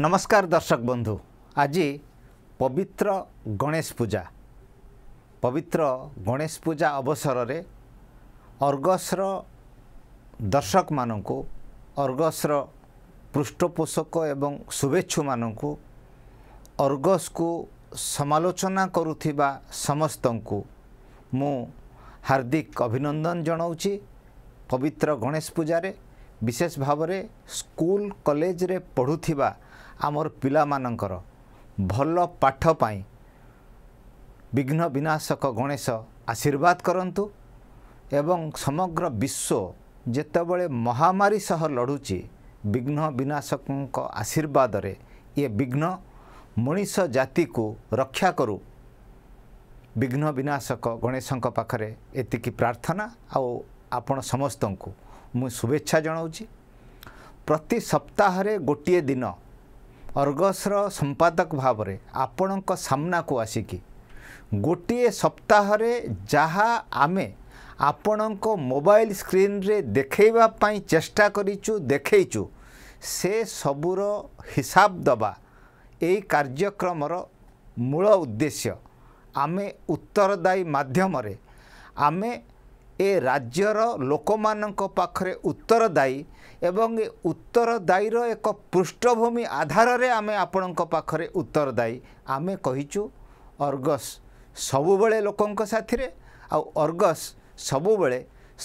ନମସ୍କାର ଦର୍ଶକ ବନ୍ଧୁ ଆଜି ପବିତ୍ର ଗଣେଶ ପୂଜା ପବିତ୍ର ଗଣେଶ ପୂଜା ଅବସରରେ ଅର୍ଗସର ଦର୍ଶକମାନଙ୍କୁ ଅର୍ଗସର ପୃଷ୍ଠପୋଷକ ଏବଂ ଶୁଭେଚ୍ଛୁମାନଙ୍କୁ ଅର୍ଗସକୁ ସମାଲୋଚନା କରୁଥିବା ସମସ୍ତଙ୍କୁ ମୁଁ ହାର୍ଦ୍ଦିକ ଅଭିନନ୍ଦନ ଜଣାଉଛି ପବିତ୍ର ଗଣେଶ ପୂଜାରେ ବିଶେଷ ଭାବରେ ସ୍କୁଲ କଲେଜରେ ପଢ଼ୁଥିବା ଆମର ପିଲାମାନଙ୍କର ଭଲ ପାଠ ପାଇଁ ବିଘ୍ନ ବିନାଶକ ଗଣେଶ ଆଶୀର୍ବାଦ କରନ୍ତୁ ଏବଂ ସମଗ୍ର ବିଶ୍ୱ ଯେତେବେଳେ ମହାମାରୀ ସହ ଲଢ଼ୁଛି ବିଘ୍ନ ବିନାଶକଙ୍କ ଆଶୀର୍ବାଦରେ ଇଏ ବିଘ୍ନ ମଣିଷ ଜାତିକୁ ରକ୍ଷା କରୁ ବିଘ୍ନ ବିନାଶକ ଗଣେଶଙ୍କ ପାଖରେ ଏତିକି ପ୍ରାର୍ଥନା ଆଉ ଆପଣ ସମସ୍ତଙ୍କୁ ମୁଁ ଶୁଭେଚ୍ଛା ଜଣାଉଛି ପ୍ରତି ସପ୍ତାହରେ ଗୋଟିଏ ଦିନ ଅର୍ଗସର ସମ୍ପାଦକ ଭାବରେ ଆପଣଙ୍କ ସାମ୍ନାକୁ ଆସିକି ଗୋଟିଏ ସପ୍ତାହରେ ଯାହା ଆମେ ଆପଣଙ୍କ ମୋବାଇଲ ସ୍କ୍ରିନ୍ରେ ଦେଖେଇବା ପାଇଁ ଚେଷ୍ଟା କରିଛୁ ଦେଖେଇଛୁ ସେ ସବୁର ହିସାବ ଦେବା ଏହି କାର୍ଯ୍ୟକ୍ରମର ମୂଳ ଉଦ୍ଦେଶ୍ୟ ଆମେ ଉତ୍ତରଦାୟୀ ମାଧ୍ୟମରେ ଆମେ ଏ ରାଜ୍ୟର ଲୋକମାନଙ୍କ ପାଖରେ ଉତ୍ତରଦାୟୀ ଏବଂ ଏ ଉତ୍ତରଦାୟୀର ଏକ ପୃଷ୍ଠଭୂମି ଆଧାରରେ ଆମେ ଆପଣଙ୍କ ପାଖରେ ଉତ୍ତରଦାୟୀ ଆମେ କହିଛୁ ଅର୍ଗସ୍ ସବୁବେଳେ ଲୋକଙ୍କ ସାଥିରେ ଆଉ ଅର୍ଗସ୍ ସବୁବେଳେ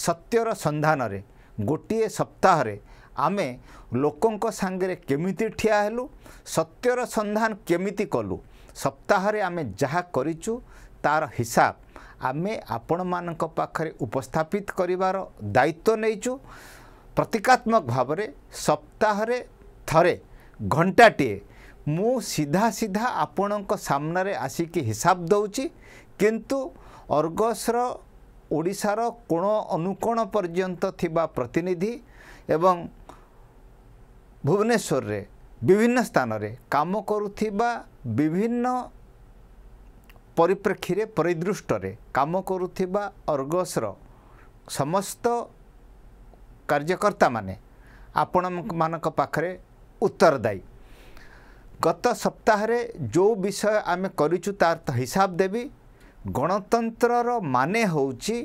ସତ୍ୟର ସନ୍ଧାନରେ ଗୋଟିଏ ସପ୍ତାହରେ ଆମେ ଲୋକଙ୍କ ସାଙ୍ଗରେ କେମିତି ଠିଆ ହେଲୁ ସତ୍ୟର ସନ୍ଧାନ କେମିତି କଲୁ ସପ୍ତାହରେ ଆମେ ଯାହା କରିଛୁ ତା'ର ହିସାବ ଆମେ ଆପଣମାନଙ୍କ ପାଖରେ ଉପସ୍ଥାପିତ କରିବାର ଦାୟିତ୍ୱ ନେଇଛୁ ପ୍ରତୀକାତ୍ମକ ଭାବରେ ସପ୍ତାହରେ ଥରେ ଘଣ୍ଟାଟିଏ ମୁଁ ସିଧା ସିଧା ଆପଣଙ୍କ ସାମ୍ନାରେ ଆସିକି ହିସାବ ଦେଉଛି କିନ୍ତୁ ଅର୍ଗସର ଓଡ଼ିଶାର କୋଣ ଅନୁକୋଣ ପର୍ଯ୍ୟନ୍ତ ଥିବା ପ୍ରତିନିଧି ଏବଂ ଭୁବନେଶ୍ୱରରେ ବିଭିନ୍ନ ସ୍ଥାନରେ କାମ କରୁଥିବା ବିଭିନ୍ନ ପରିପ୍ରେକ୍ଷୀରେ ପରିଦୃଷ୍ଟରେ କାମ କରୁଥିବା ଅର୍ଗସର ସମସ୍ତ କାର୍ଯ୍ୟକର୍ତ୍ତାମାନେ ଆପଣମାନଙ୍କ ପାଖରେ ଉତ୍ତରଦାୟୀ ଗତ ସପ୍ତାହରେ ଯେଉଁ ବିଷୟ ଆମେ କରିଛୁ ତାର ତ ହିସାବ ଦେବି ଗଣତନ୍ତ୍ରର ମାନେ ହେଉଛି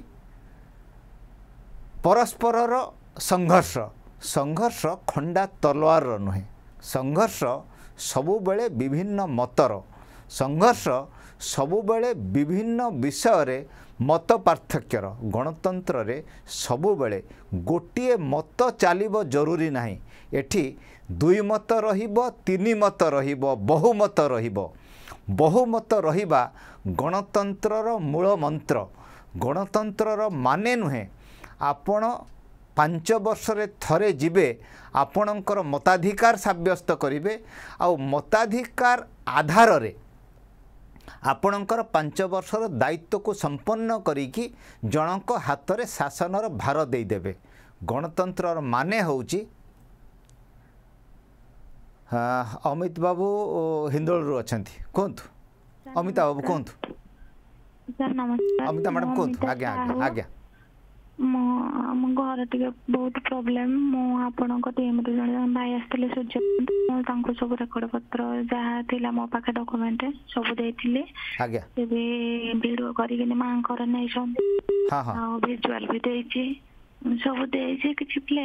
ପରସ୍ପରର ସଂଘର୍ଷ ସଂଘର୍ଷ ଖଣ୍ଡା ତଲୱାରର ନୁହେଁ ସଂଘର୍ଷ ସବୁବେଳେ ବିଭିନ୍ନ ମତର ସଂଘର୍ଷ ସବୁବେଳେ ବିଭିନ୍ନ ବିଷୟରେ ମତ ପାର୍ଥକ୍ୟର ଗଣତନ୍ତ୍ରରେ ସବୁବେଳେ ଗୋଟିଏ ମତ ଚାଲିବ ଜରୁରୀ ନାହିଁ ଏଠି ଦୁଇ ମତ ରହିବ ତିନି ମତ ରହିବ ବହୁମତ ରହିବ ବହୁମତ ରହିବା ଗଣତନ୍ତ୍ରର ମୂଳ ମନ୍ତ୍ର ଗଣତନ୍ତ୍ରର ମାନେ ନୁହେଁ ଆପଣ ପାଞ୍ଚ ବର୍ଷରେ ଥରେ ଯିବେ ଆପଣଙ୍କର ମତାଧିକାର ସାବ୍ୟସ୍ତ କରିବେ ଆଉ ମତାଧିକାର ଆଧାରରେ ଆପଣଙ୍କର ପାଞ୍ଚ ବର୍ଷର ଦାୟିତ୍ୱକୁ ସମ୍ପନ୍ନ କରିକି ଜଣଙ୍କ ହାତରେ ଶାସନର ଭାର ଦେଇଦେବେ ଗଣତନ୍ତ୍ରର ମାନେ ହେଉଛି ଅମିତ ବାବୁ ହିନ୍ଦୋଳରୁ ଅଛନ୍ତି କୁହନ୍ତୁ ଅମିତା ବାବୁ କୁହନ୍ତୁ ଅମିତା ମ୍ୟାଡ଼ାମ୍ କୁହନ୍ତୁ ଆଜ୍ଞା ଆଜ୍ଞା ଆଜ୍ଞା ମୁଁ ଆମ ଘର ଟିକେ ବହୁତ ପ୍ରୋବ୍ଲେମ୍ ମୁଁ ଆପଣଙ୍କ ଟିମ୍ରୁ ଜଣେ ଭାଇ ଆସିଥିଲେ ସୂର୍ଯ୍ୟ ମୁଁ ତାଙ୍କୁ ସବୁ ରେକର୍ଡ ପତ୍ର ଯାହା ଥିଲା ମୋ ପାଖେ ଡକୁମେଣ୍ଟ ସବୁ ଦେଇଥିଲି ଏବେ ଭିଡିଓ କରିକିନି ମାଙ୍କର ନେଇଛନ୍ତି ଆଉ ଭିଜୁଆଲ ବି ଦେଇଛି ସବୁ ଦେଇଛି କିଛି ପ୍ଲେ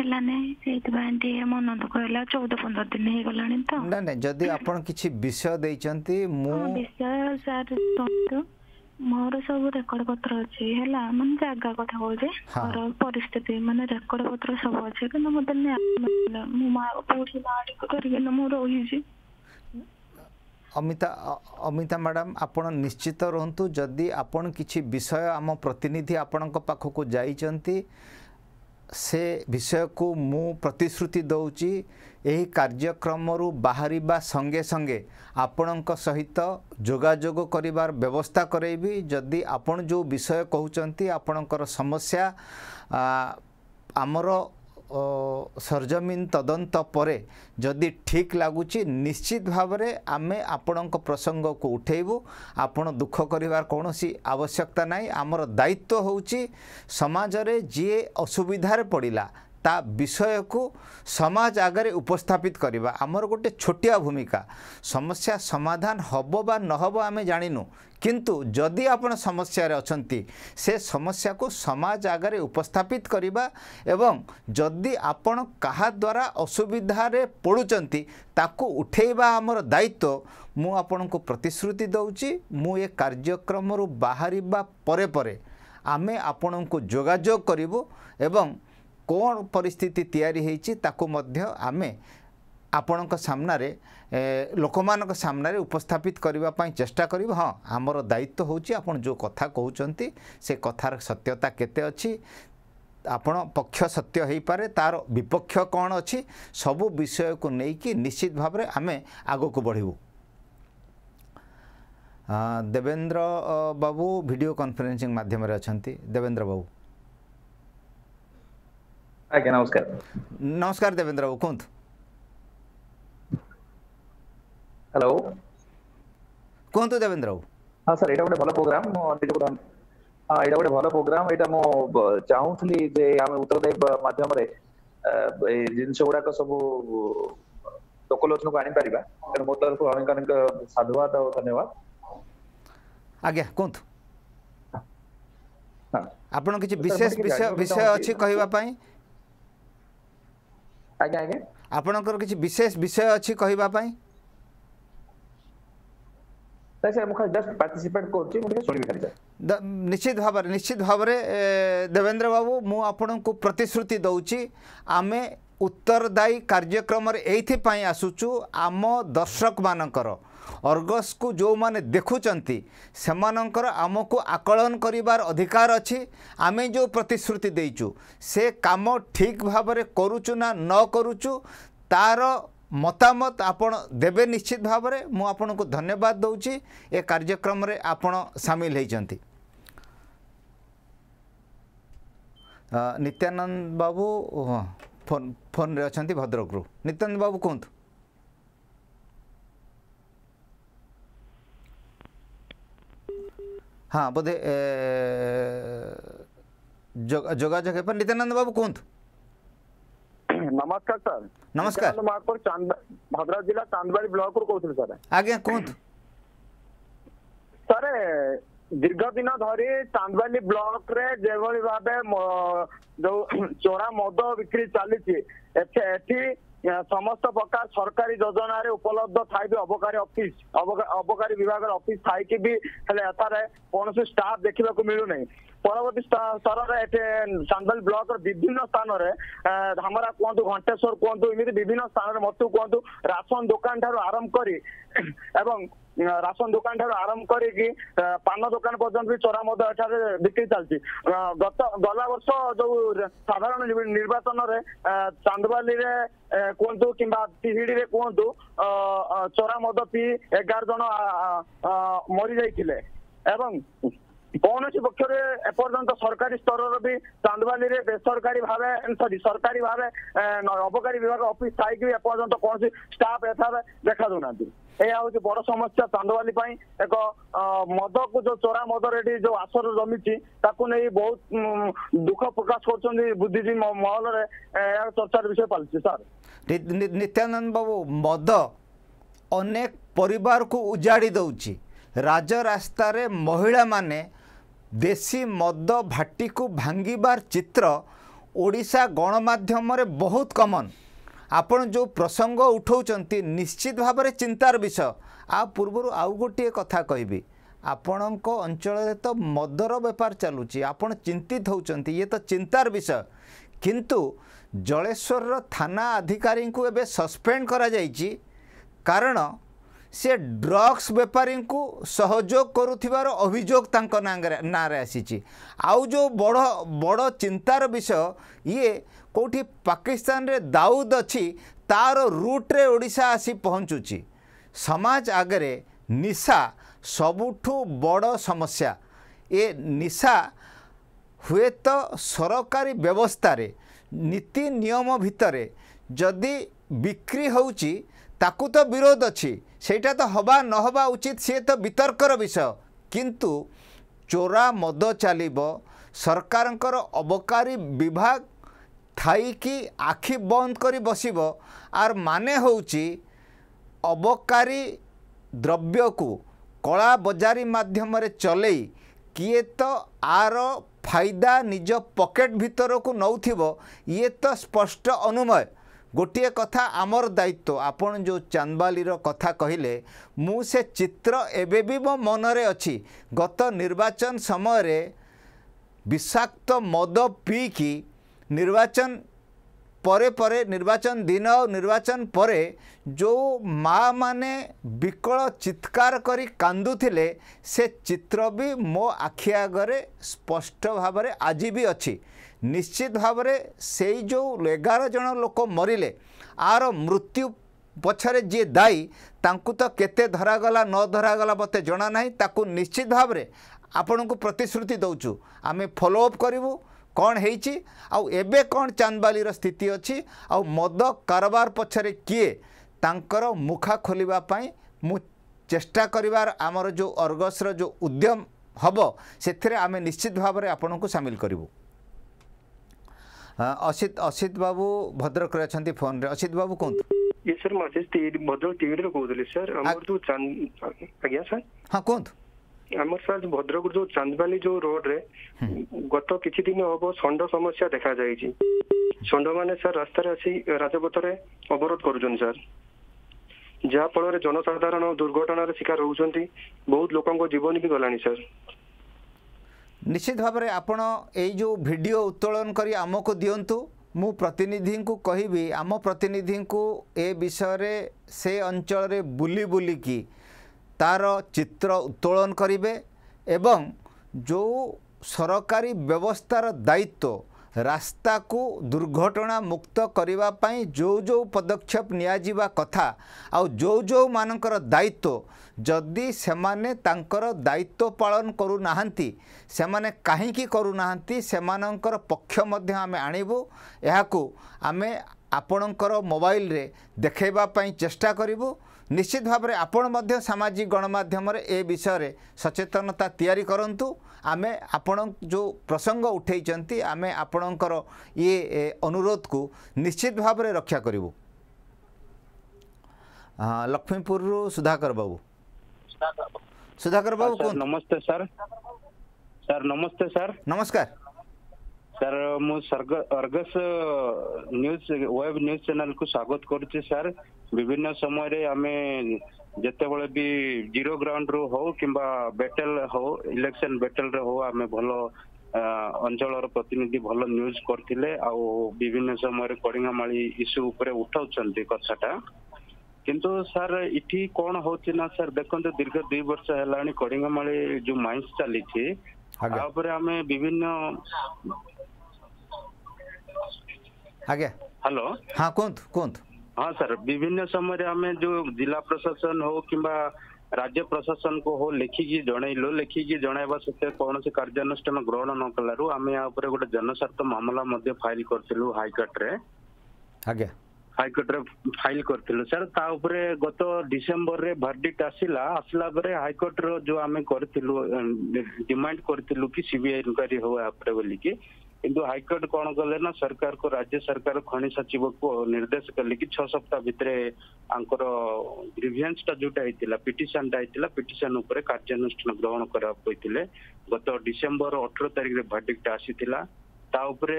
ହେଲା ନାହିଁ ସେଇଥିପାଇଁ ଟିକେ ମନ ଦୁଃଖ ହେଲା ଚଉଦ ପନ୍ଦର ଦିନ ହେଇଗଲାଣି ତ ନା ଯଦି ଆପଣ କିଛି ବିଷୟ ଦେଇଛନ୍ତି ମୁଁ ବିଷୟ ସାର୍ ମୋର ସବୁ ରେକର୍ଡ ପତ୍ର ଅଛି ହେଲା ମାନେ ଜାଗା କଥା କହୁଛି ମୋର ପରିସ୍ଥିତି ମାନେ ରେକର୍ଡ ପତ୍ର ସବୁ ଅଛି କିନ୍ତୁ ମୋତେ ମୁଁ ମା ବାପାଠୁ ବାହାରି କରିକି ମୁଁ ରହିଛି ଅମିତା ଅମିତା ମ୍ୟାଡ଼ାମ୍ ଆପଣ ନିଶ୍ଚିତ ରୁହନ୍ତୁ ଯଦି ଆପଣ କିଛି ବିଷୟ ଆମ ପ୍ରତିନିଧି ଆପଣଙ୍କ ପାଖକୁ ଯାଇଛନ୍ତି ସେ ବିଷୟକୁ ମୁଁ ପ୍ରତିଶ୍ରୁତି ଦେଉଛି ଏହି କାର୍ଯ୍ୟକ୍ରମରୁ ବାହାରିବା ସଙ୍ଗେ ସଙ୍ଗେ ଆପଣଙ୍କ ସହିତ ଯୋଗାଯୋଗ କରିବାର ବ୍ୟବସ୍ଥା କରାଇବି ଯଦି ଆପଣ ଯେଉଁ ବିଷୟ କହୁଛନ୍ତି ଆପଣଙ୍କର ସମସ୍ୟା ଆମର ସରଜମିନ ତଦନ୍ତ ପରେ ଯଦି ଠିକ୍ ଲାଗୁଛି ନିଶ୍ଚିତ ଭାବରେ ଆମେ ଆପଣଙ୍କ ପ୍ରସଙ୍ଗକୁ ଉଠାଇବୁ ଆପଣ ଦୁଃଖ କରିବାର କୌଣସି ଆବଶ୍ୟକତା ନାହିଁ ଆମର ଦାୟିତ୍ୱ ହେଉଛି ସମାଜରେ ଯିଏ ଅସୁବିଧାରେ ପଡ଼ିଲା ତା ବିଷୟକୁ ସମାଜ ଆଗରେ ଉପସ୍ଥାପିତ କରିବା ଆମର ଗୋଟେ ଛୋଟିଆ ଭୂମିକା ସମସ୍ୟା ସମାଧାନ ହେବ ବା ନ ହେବ ଆମେ ଜାଣିନୁ କିନ୍ତୁ ଯଦି ଆପଣ ସମସ୍ୟାରେ ଅଛନ୍ତି ସେ ସମସ୍ୟାକୁ ସମାଜ ଆଗରେ ଉପସ୍ଥାପିତ କରିବା ଏବଂ ଯଦି ଆପଣ କାହା ଦ୍ୱାରା ଅସୁବିଧାରେ ପଡ଼ୁଛନ୍ତି ତାକୁ ଉଠେଇବା ଆମର ଦାୟିତ୍ୱ ମୁଁ ଆପଣଙ୍କୁ ପ୍ରତିଶ୍ରୁତି ଦେଉଛି ମୁଁ ଏ କାର୍ଯ୍ୟକ୍ରମରୁ ବାହାରିବା ପରେ ପରେ ଆମେ ଆପଣଙ୍କୁ ଯୋଗାଯୋଗ କରିବୁ ଏବଂ କ'ଣ ପରିସ୍ଥିତି ତିଆରି ହୋଇଛି ତାକୁ ମଧ୍ୟ ଆମେ ଆପଣଙ୍କ ସାମ୍ନାରେ ଲୋକମାନଙ୍କ ସାମ୍ନାରେ ଉପସ୍ଥାପିତ କରିବା ପାଇଁ ଚେଷ୍ଟା କରିବୁ ହଁ ଆମର ଦାୟିତ୍ୱ ହେଉଛି ଆପଣ ଯେଉଁ କଥା କହୁଛନ୍ତି ସେ କଥାର ସତ୍ୟତା କେତେ ଅଛି ଆପଣ ପକ୍ଷ ସତ୍ୟ ହୋଇପାରେ ତାର ବିପକ୍ଷ କ'ଣ ଅଛି ସବୁ ବିଷୟକୁ ନେଇକି ନିଶ୍ଚିତ ଭାବରେ ଆମେ ଆଗକୁ ବଢ଼ିବୁ ଦେବେନ୍ଦ୍ର ବାବୁ ଭିଡ଼ିଓ କନଫରେନ୍ସିଂ ମାଧ୍ୟମରେ ଅଛନ୍ତି ଦେବେନ୍ଦ୍ର ବାବୁ ಆಯ್ಕೆ ನಮಸ್ಕಾರ ನಮಸ್ಕಾರ ದೇವೇಂದ್ರ ಬಾಬು ಕುಂತ್ ಹಲೋ କୁହନ୍ତୁ ଦେବେନ୍ଦ୍ର ବାବୁ ହଁ ସାର୍ ଏଇଟା ଗୋଟେ ଭଲ ପ୍ରୋଗ୍ରାମ ହଁ ଏଇଟା ଗୋଟେ ଭଲ ପ୍ରୋଗ୍ରାମ ଏଇଟା ମୁଁ ଚାହୁଁଥିଲି ଯେ ଆମେ ଉତ୍ତରଦାୟୀ ମାଧ୍ୟମରେ ଏ ଜିନିଷ ଗୁଡାକ ସବୁ ଲୋକଲୋଚନକୁ ଆଣିପାରିବା ତେଣୁ ମୋ ତରଫରୁ ଅନେକ ଅନେକ ସାଧୁବାଦ ଆଉ ଧନ୍ୟବାଦ ଆଜ୍ଞା କୁହନ୍ତୁ ଆପଣ କିଛି ବିଶେଷ ବିଷୟ ବିଷୟ ଅଛି କହିବା ପାଇଁ आपणकर किछ विशेष विषय अछि कहिबा पई सर मु जस्ट पार्टिसिपेट कर छी मु सुनबी खाली निश्चित भाव निश्चित भाव देवेंद्र बाबू मु आपण को प्रतिश्रुति दौची आमे उत्तरदायी कार्यक्रम एपं आसुचु आम दर्शक मानकर ଅର୍ଗସ୍କୁ ଯେଉଁମାନେ ଦେଖୁଛନ୍ତି ସେମାନଙ୍କର ଆମକୁ ଆକଳନ କରିବାର ଅଧିକାର ଅଛି ଆମେ ଯେଉଁ ପ୍ରତିଶ୍ରୁତି ଦେଇଛୁ ସେ କାମ ଠିକ୍ ଭାବରେ କରୁଛୁ ନା ନ କରୁଛୁ ତା'ର ମତାମତ ଆପଣ ଦେବେ ନିଶ୍ଚିତ ଭାବରେ ମୁଁ ଆପଣଙ୍କୁ ଧନ୍ୟବାଦ ଦେଉଛି ଏ କାର୍ଯ୍ୟକ୍ରମରେ ଆପଣ ସାମିଲ ହୋଇଛନ୍ତି ନିତ୍ୟାନନ୍ଦ ବାବୁ ଫୋନ୍ ଫୋନ୍ରେ ଅଛନ୍ତି ଭଦ୍ରକରୁ ନିତ୍ୟାନନ୍ଦ ବାବୁ କୁହନ୍ତୁ हाँ बोधे जोगाजोग है पर नित्यानंद बाबू कौन थे नमस्कार सर नमस्कार मार्ग चांद भद्रा जिला चांदबाड़ी ब्लॉक पर कौशल सर आगे कौन थे सर दीर्घ दिन धरी चांदवाली ब्लक जो चोरा मद बिक्री चली ସମସ୍ତ ପ୍ରକାର ସରକାରୀ ଯୋଜନାରେ ଉପଲବ୍ଧ ଥାଇ ବି ଅବକାରୀ ଅଫିସ ଅବକାରୀ ବିଭାଗର ଅଫିସ ଥାଇକି ବି ହେଲେ ଏଠାରେ କୌଣସି ଷ୍ଟାଫ ଦେଖିବାକୁ ମିଳୁନାହିଁ ପରବର୍ତ୍ତୀ ସ୍ତରରେ ଏଠି ଚାନ୍ଦବାଲ ବ୍ଲକର ବିଭିନ୍ନ ସ୍ଥାନରେ ଧାମରା କୁହନ୍ତୁ ଘଣ୍ଟେଶ୍ୱର କୁହନ୍ତୁ ଏମିତି ବିଭିନ୍ନ ସ୍ଥାନରେ ମତୁ କୁହନ୍ତୁ ରାସନ ଦୋକାନ ଠାରୁ ଆରମ୍ଭ କରି ଏବଂ ରାସନ ଦୋକାନ ଠାରୁ ଆରମ୍ଭ କରିକି ପାନ ଦୋକାନ ପର୍ଯ୍ୟନ୍ତ ବି ଚୋରା ମଦ ଏଠାରେ ବିକ୍ରି ଚାଲିଛି ଗତ ଗଲା ବର୍ଷ ଯୋଉ ସାଧାରଣ ନିର୍ବାଚନରେ ଚାନ୍ଦବାଲିରେ କୁହନ୍ତୁ କିମ୍ବା ତିହିଡିରେ କୁହନ୍ତୁ ଚୋରା ମଦ ପିଇ ଏଗାର ଜଣ ମରିଯାଇଥିଲେ ଏବଂ କୌଣସି ପକ୍ଷରେ ଏପର୍ଯ୍ୟନ୍ତ ସରକାରୀ ସ୍ତରର ବି ଚାନ୍ଦବାଲିରେ ବେସରକାରୀ ଭାବେ ସରି ସରକାରୀ ଭାବେ ଅବକାରୀ ବିଭାଗ ଅଫିସ ଥାଇକି ବି ଏପର୍ଯ୍ୟନ୍ତ କୌଣସି ଷ୍ଟାଫ ଏଠାରେ ଦେଖା ଦେଉନାହାନ୍ତି ଏହା ହେଉଛି ବଡ ସମସ୍ୟା ଚାନ୍ଦବାଲି ପାଇଁ ଏକ ମଦକୁ ଯୋଉ ଚୋରା ମଦରେ ଏଠି ଯୋଉ ଆସର ଜମିଛି ତାକୁ ନେଇ ବହୁତ ଦୁଃଖ ପ୍ରକାଶ କରୁଛନ୍ତି ବୁଦ୍ଧିଜୀବୀ ମହଲରେ ଏହାର ଚର୍ଚ୍ଚାର ବିଷୟ ପାଲିଛି ସାର୍ ନିତ୍ୟାନନ୍ଦ ବାବୁ ମଦ ଅନେକ ପରିବାରକୁ ଉଜାଡ଼ି ଦେଉଛି ରାଜରାସ୍ତାରେ ମହିଳାମାନେ ଦେଶୀ ମଦ ଭାଟିକୁ ଭାଙ୍ଗିବାର ଚିତ୍ର ଓଡ଼ିଶା ଗଣମାଧ୍ୟମରେ ବହୁତ କମନ୍ ଆପଣ ଯେଉଁ ପ୍ରସଙ୍ଗ ଉଠାଉଛନ୍ତି ନିଶ୍ଚିତ ଭାବରେ ଚିନ୍ତାର ବିଷୟ ଆଉ ପୂର୍ବରୁ ଆଉ ଗୋଟିଏ କଥା କହିବି ଆପଣଙ୍କ ଅଞ୍ଚଳରେ ତ ମଦର ବେପାର ଚାଲୁଛି ଆପଣ ଚିନ୍ତିତ ହେଉଛନ୍ତି ଇଏ ତ ଚିନ୍ତାର ବିଷୟ କିନ୍ତୁ ଜଳେଶ୍ୱରର ଥାନା ଅଧିକାରୀଙ୍କୁ ଏବେ ସସ୍ପେଣ୍ଡ କରାଯାଇଛି କାରଣ ସେ ଡ୍ରଗ୍ସ ବେପାରୀଙ୍କୁ ସହଯୋଗ କରୁଥିବାର ଅଭିଯୋଗ ତାଙ୍କ ନାଁରେ ନାଁରେ ଆସିଛି ଆଉ ଯେଉଁ ବଡ଼ ବଡ଼ ଚିନ୍ତାର ବିଷୟ ଇଏ କେଉଁଠି ପାକିସ୍ତାନରେ ଦାଉଦ ଅଛି ତା'ର ରୁଟ୍ରେ ଓଡ଼ିଶା ଆସି ପହଞ୍ଚୁଛି ସମାଜ ଆଗରେ ନିଶା ସବୁଠୁ ବଡ଼ ସମସ୍ୟା ଏ ନିଶା ହୁଏତ ସରକାରୀ ବ୍ୟବସ୍ଥାରେ ନୀତି ନିୟମ ଭିତରେ ଯଦି ବିକ୍ରି ହେଉଛି ତାକୁ ତ ବିରୋଧ ଅଛି ସେଇଟା ତ ହେବା ନ ହେବା ଉଚିତ ସିଏ ତ ବିତର୍କର ବିଷୟ କିନ୍ତୁ ଚୋରା ମଦ ଚାଲିବ ସରକାରଙ୍କର ଅବକାରୀ ବିଭାଗ ଥାଇକି ଆଖି ବନ୍ଦ କରି ବସିବ ଆର୍ ମାନେ ହେଉଛି ଅବକାରୀ ଦ୍ରବ୍ୟକୁ କଳା ବଜାରୀ ମାଧ୍ୟମରେ ଚଲେଇ କିଏ ତ ଆର ଫାଇଦା ନିଜ ପକେଟ୍ ଭିତରକୁ ନେଉଥିବ ଇଏ ତ ସ୍ପଷ୍ଟ ଅନୁମୟ ଗୋଟିଏ କଥା ଆମର ଦାୟିତ୍ୱ ଆପଣ ଯେଉଁ ଚାନ୍ଦବାଲିର କଥା କହିଲେ ମୁଁ ସେ ଚିତ୍ର ଏବେ ବି ମୋ ମନରେ ଅଛି ଗତ ନିର୍ବାଚନ ସମୟରେ ବିଷାକ୍ତ ମଦ ପିଇକି ନିର୍ବାଚନ ପରେ ପରେ ନିର୍ବାଚନ ଦିନ ନିର୍ବାଚନ ପରେ ଯେଉଁ ମାଆ ମାନେ ବିକଳ ଚିତ୍କାର କରି କାନ୍ଦୁଥିଲେ ସେ ଚିତ୍ର ବି ମୋ ଆଖି ଆଗରେ ସ୍ପଷ୍ଟ ଭାବରେ ଆଜି ବି ଅଛି ନିଶ୍ଚିତ ଭାବରେ ସେଇ ଯେଉଁ ଏଗାର ଜଣ ଲୋକ ମରିଲେ ଆର ମୃତ୍ୟୁ ପଛରେ ଯିଏ ଦାୟୀ ତାଙ୍କୁ ତ କେତେ ଧରାଗଲା ନ ଧରାଗଲା ମୋତେ ଜଣାନାହିଁ ତାକୁ ନିଶ୍ଚିତ ଭାବରେ ଆପଣଙ୍କୁ ପ୍ରତିଶ୍ରୁତି ଦେଉଛୁ ଆମେ ଫଲୋଅପ୍ କରିବୁ कौन होबे कौन चांदवा स्थित अच्छी आद कारबार पचरे किए ताकर मुखा खोलवापी मु चेष्टा करमर जो अर्गसर जो उद्यम हम से आम निश्चित भाव आपण को सामिल करूँ असित असित बाबू भद्रक अच्छा फोन रे असित बाबू कौन ये सर मैं भद्रक टीवी रे कहते सर हाँ कहत ଆମର ସାର୍ ଭଦ୍ରକରୁ ଯୋଉ ଚାନ୍ଦବାଲି ଯୋଉ ରେ ଗତ କିଛି ଦିନ ହବ ଷଣ୍ଢ ସମସ୍ୟା ଦେଖାଯାଇଛି ଷଣ୍ଢ ମାନେ ସାର୍ ରାସ୍ତାରେ ଆସି ରାଜପଥରେ ଅବରୋଧ କରୁଛନ୍ତି ସାର୍ ଯାହାଫଳରେ ଜନସାଧାରଣ ଦୁର୍ଘଟଣାର ଶିକାର ହେଉଛନ୍ତି ବହୁତ ଲୋକଙ୍କ ଜୀବନ ବି ଗଲାଣି ସାର୍ ନିଶ୍ଚିତ ଭାବରେ ଆପଣ ଏଇ ଯୋଉ ଭିଡ଼ିଓ ଉତ୍ତୋଳନ କରି ଆମକୁ ଦିଅନ୍ତୁ ମୁଁ ପ୍ରତିନିଧିଙ୍କୁ କହିବି ଆମ ପ୍ରତିନିଧିଙ୍କୁ ଏ ବିଷୟରେ ସେ ଅଞ୍ଚଳରେ ବୁଲି ବୁଲିକି ତାର ଚିତ୍ର ଉତ୍ତୋଳନ କରିବେ ଏବଂ ଯେଉଁ ସରକାରୀ ବ୍ୟବସ୍ଥାର ଦାୟିତ୍ୱ ରାସ୍ତାକୁ ଦୁର୍ଘଟଣା ମୁକ୍ତ କରିବା ପାଇଁ ଯେଉଁ ଯେଉଁ ପଦକ୍ଷେପ ନିଆଯିବା କଥା ଆଉ ଯେଉଁ ଯେଉଁମାନଙ୍କର ଦାୟିତ୍ୱ ଯଦି ସେମାନେ ତାଙ୍କର ଦାୟିତ୍ୱ ପାଳନ କରୁନାହାନ୍ତି ସେମାନେ କାହିଁକି କରୁନାହାନ୍ତି ସେମାନଙ୍କର ପକ୍ଷ ମଧ୍ୟ ଆମେ ଆଣିବୁ ଏହାକୁ ଆମେ ଆପଣଙ୍କର ମୋବାଇଲରେ ଦେଖାଇବା ପାଇଁ ଚେଷ୍ଟା କରିବୁ ନିଶ୍ଚିତ ଭାବରେ ଆପଣ ମଧ୍ୟ ସାମାଜିକ ଗଣମାଧ୍ୟମରେ ଏ ବିଷୟରେ ସଚେତନତା ତିଆରି କରନ୍ତୁ ଆମେ ଆପଣ ଯେଉଁ ପ୍ରସଙ୍ଗ ଉଠାଇଛନ୍ତି ଆମେ ଆପଣଙ୍କର ଇଏ ଅନୁରୋଧକୁ ନିଶ୍ଚିତ ଭାବରେ ରକ୍ଷା କରିବୁ ଲକ୍ଷ୍ମୀପୁରରୁ ସୁଧାକର ବାବୁ ସୁଧାକର ବାବୁ ନମସ୍ତେ ସାର୍ ସାର୍ ନମସ୍ତେ ସାର୍ ନମସ୍କାର ସାର୍ ମୁଁ ଅର୍ଗସ୍ ନ୍ୟୁଜ୍ ୱେବ୍ ନ୍ୟୁଜ୍ ଚ୍ୟାନେଲକୁ ସ୍ୱାଗତ କରୁଛି ସାର୍ ବିଭିନ୍ନ ସମୟରେ ଆମେ ଯେତେବେଳେ ବି ଜିରୋ ଗ୍ରାଉଣ୍ଡରୁ ହଉ କିମ୍ବା ବେଟେଲ ହଉ ଇଲେକ୍ସନ ବେଟେଲରେ ହଉ ଆମେ ଭଲ ଅଞ୍ଚଳର ପ୍ରତିନିଧି ଭଲ ନ୍ୟୁଜ କରିଥିଲେ ଆଉ ବିଭିନ୍ନ ସମୟରେ କଳିଙ୍ଗାମାଳି ଇସ୍ୟୁ ଉପରେ ଉଠାଉଛନ୍ତି କଥାଟା କିନ୍ତୁ ସାର୍ ଏଠି କଣ ହଉଛି ନା ସାର୍ ଦେଖନ୍ତୁ ଦୀର୍ଘ ଦୁଇ ବର୍ଷ ହେଲାଣି କଳିଙ୍ଗାମାଳି ଯୋଉ ମାଇନ୍ସ ଚାଲିଛି ତା ଉପରେ ଆମେ ବିଭିନ୍ନ ଆଜ୍ଞା ହ୍ୟାଲୋ ହଁ କୁହନ୍ତୁ କୁହନ୍ତୁ ହଁ सर ବିଭିନ୍ନ ସମୟରେ ଆମେ ଯୋଉ ଜିଲ୍ଲା ପ୍ରଶାସନ ହଉ କିମ୍ବା ରାଜ୍ୟ ପ୍ରଶାସନକୁ ହଉ ଲେଖିକି ଜଣେଇଲୁ ଲେଖିକି ଜଣାଇବା ସତ୍ତ୍ୱେ କୌଣସି କାର୍ଯ୍ୟାନୁଷ୍ଠାନ ଗ୍ରହଣ ନ କଲାରୁ ଆମେ ୟା ଉପରେ ଗୋଟେ ଜନସ୍ୱାର୍ଥ ମାମଲା ମଧ୍ୟ ଫାଇଲ କରିଥିଲୁ ହାଇକୋର୍ଟରେ ଆଜ୍ଞା ହାଇକୋର୍ଟରେ ଫାଇଲ କରିଥିଲୁ ସାର୍ ତା ଉପରେ ଗତ ଡିସେମ୍ବରରେ ଭର୍ଡିକ୍ଟ ଆସିଲା ଆସିଲା ପରେ ହାଇକୋର୍ଟର ଯୋଉ ଆମେ କରିଥିଲୁ ଡିମାଣ୍ଡ କରିଥିଲୁ କି ସିବିଆଇ ଇନକ୍ୱାରୀ ହଉ ୟା ଉପରେ ବୋଲିକି କିନ୍ତୁ ହାଇକୋର୍ଟ କଣ କଲେ ନା ସରକାରକୁ ରାଜ୍ୟ ସରକାର ଖଣି ସଚିବକୁ ନିର୍ଦ୍ଦେଶ କଲେ କି ଛଅ ସପ୍ତାହ ଭିତରେ ତାଙ୍କର ଟା ଯୋଉଟା ହେଇଥିଲା ପିଟିସନଟା ହେଇଥିଲା ପିଟିସନ ଉପରେ କାର୍ଯ୍ୟାନୁଷ୍ଠାନ ଗ୍ରହଣ କରିବାକୁ କହିଥିଲେ ଗତ ଡିସେମ୍ବର ଅଠର ତାରିଖରେ ଭାର୍ଡିକ୍ଟ ଆସିଥିଲା ତା ଉପରେ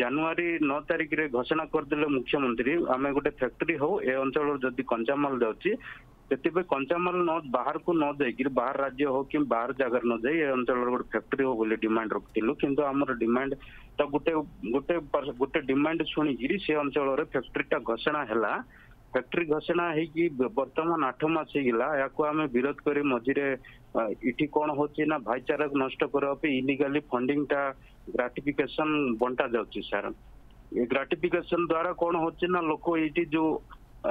ଜାନୁଆରୀ ନଅ ତାରିଖରେ ଘୋଷଣା କରିଦେଲେ ମୁଖ୍ୟମନ୍ତ୍ରୀ ଆମେ ଗୋଟେ ଫ୍ୟାକ୍ଟ୍ରି ହଉ ଏ ଅଞ୍ଚଳରୁ ଯଦି କଞ୍ଚାମାଲ ଯାଉଛି ସେଥିପାଇଁ କଞ୍ଚାମାଲ ନ ବାହାରକୁ ନ ଯାଇକିରି ବାହାର ରାଜ୍ୟ ହଉ କି ବାହାର ଜାଗାରେ ନ ଯାଇ ଏ ଅଞ୍ଚଳର ଗୋଟେ ଫ୍ୟାକ୍ଟ୍ରି ହଉ ବୋଲି ଡିମାଣ୍ଡ ରଖିଥିଲୁ କିନ୍ତୁ ଆମର ଡିମାଣ୍ଡ ତ ଗୋଟେ ଗୋଟେ ଗୋଟେ ଡିମାଣ୍ଡ ଶୁଣିକିରି ସେ ଅଞ୍ଚଳରେ ଫ୍ୟାକ୍ଟ୍ରିଟା ଘୋଷଣା ହେଲା ଫ୍ୟାକ୍ଟ୍ରି ଘୋଷଣା ହେଇକି ବର୍ତ୍ତମାନ ଆଠ ମାସ ହେଇଗଲା ଏହାକୁ ଆମେ ବିରୋଧ କରି ମଝିରେ ଏଠି କ'ଣ ହଉଛି ନା ଭାଇଚାରାକୁ ନଷ୍ଟ କରିବା ପାଇଁ ଇଲିଗାଲି ଫଣ୍ଡିଂଟା ଗ୍ରାଟିଫିକେସନ ବଣ୍ଟା ଯାଉଛି ଏ ଗ୍ରାଟିଫିକେସନ ଦ୍ୱାରା କ'ଣ ହଉଛି ନା ଲୋକ ଏଇଠି ଯୋଉ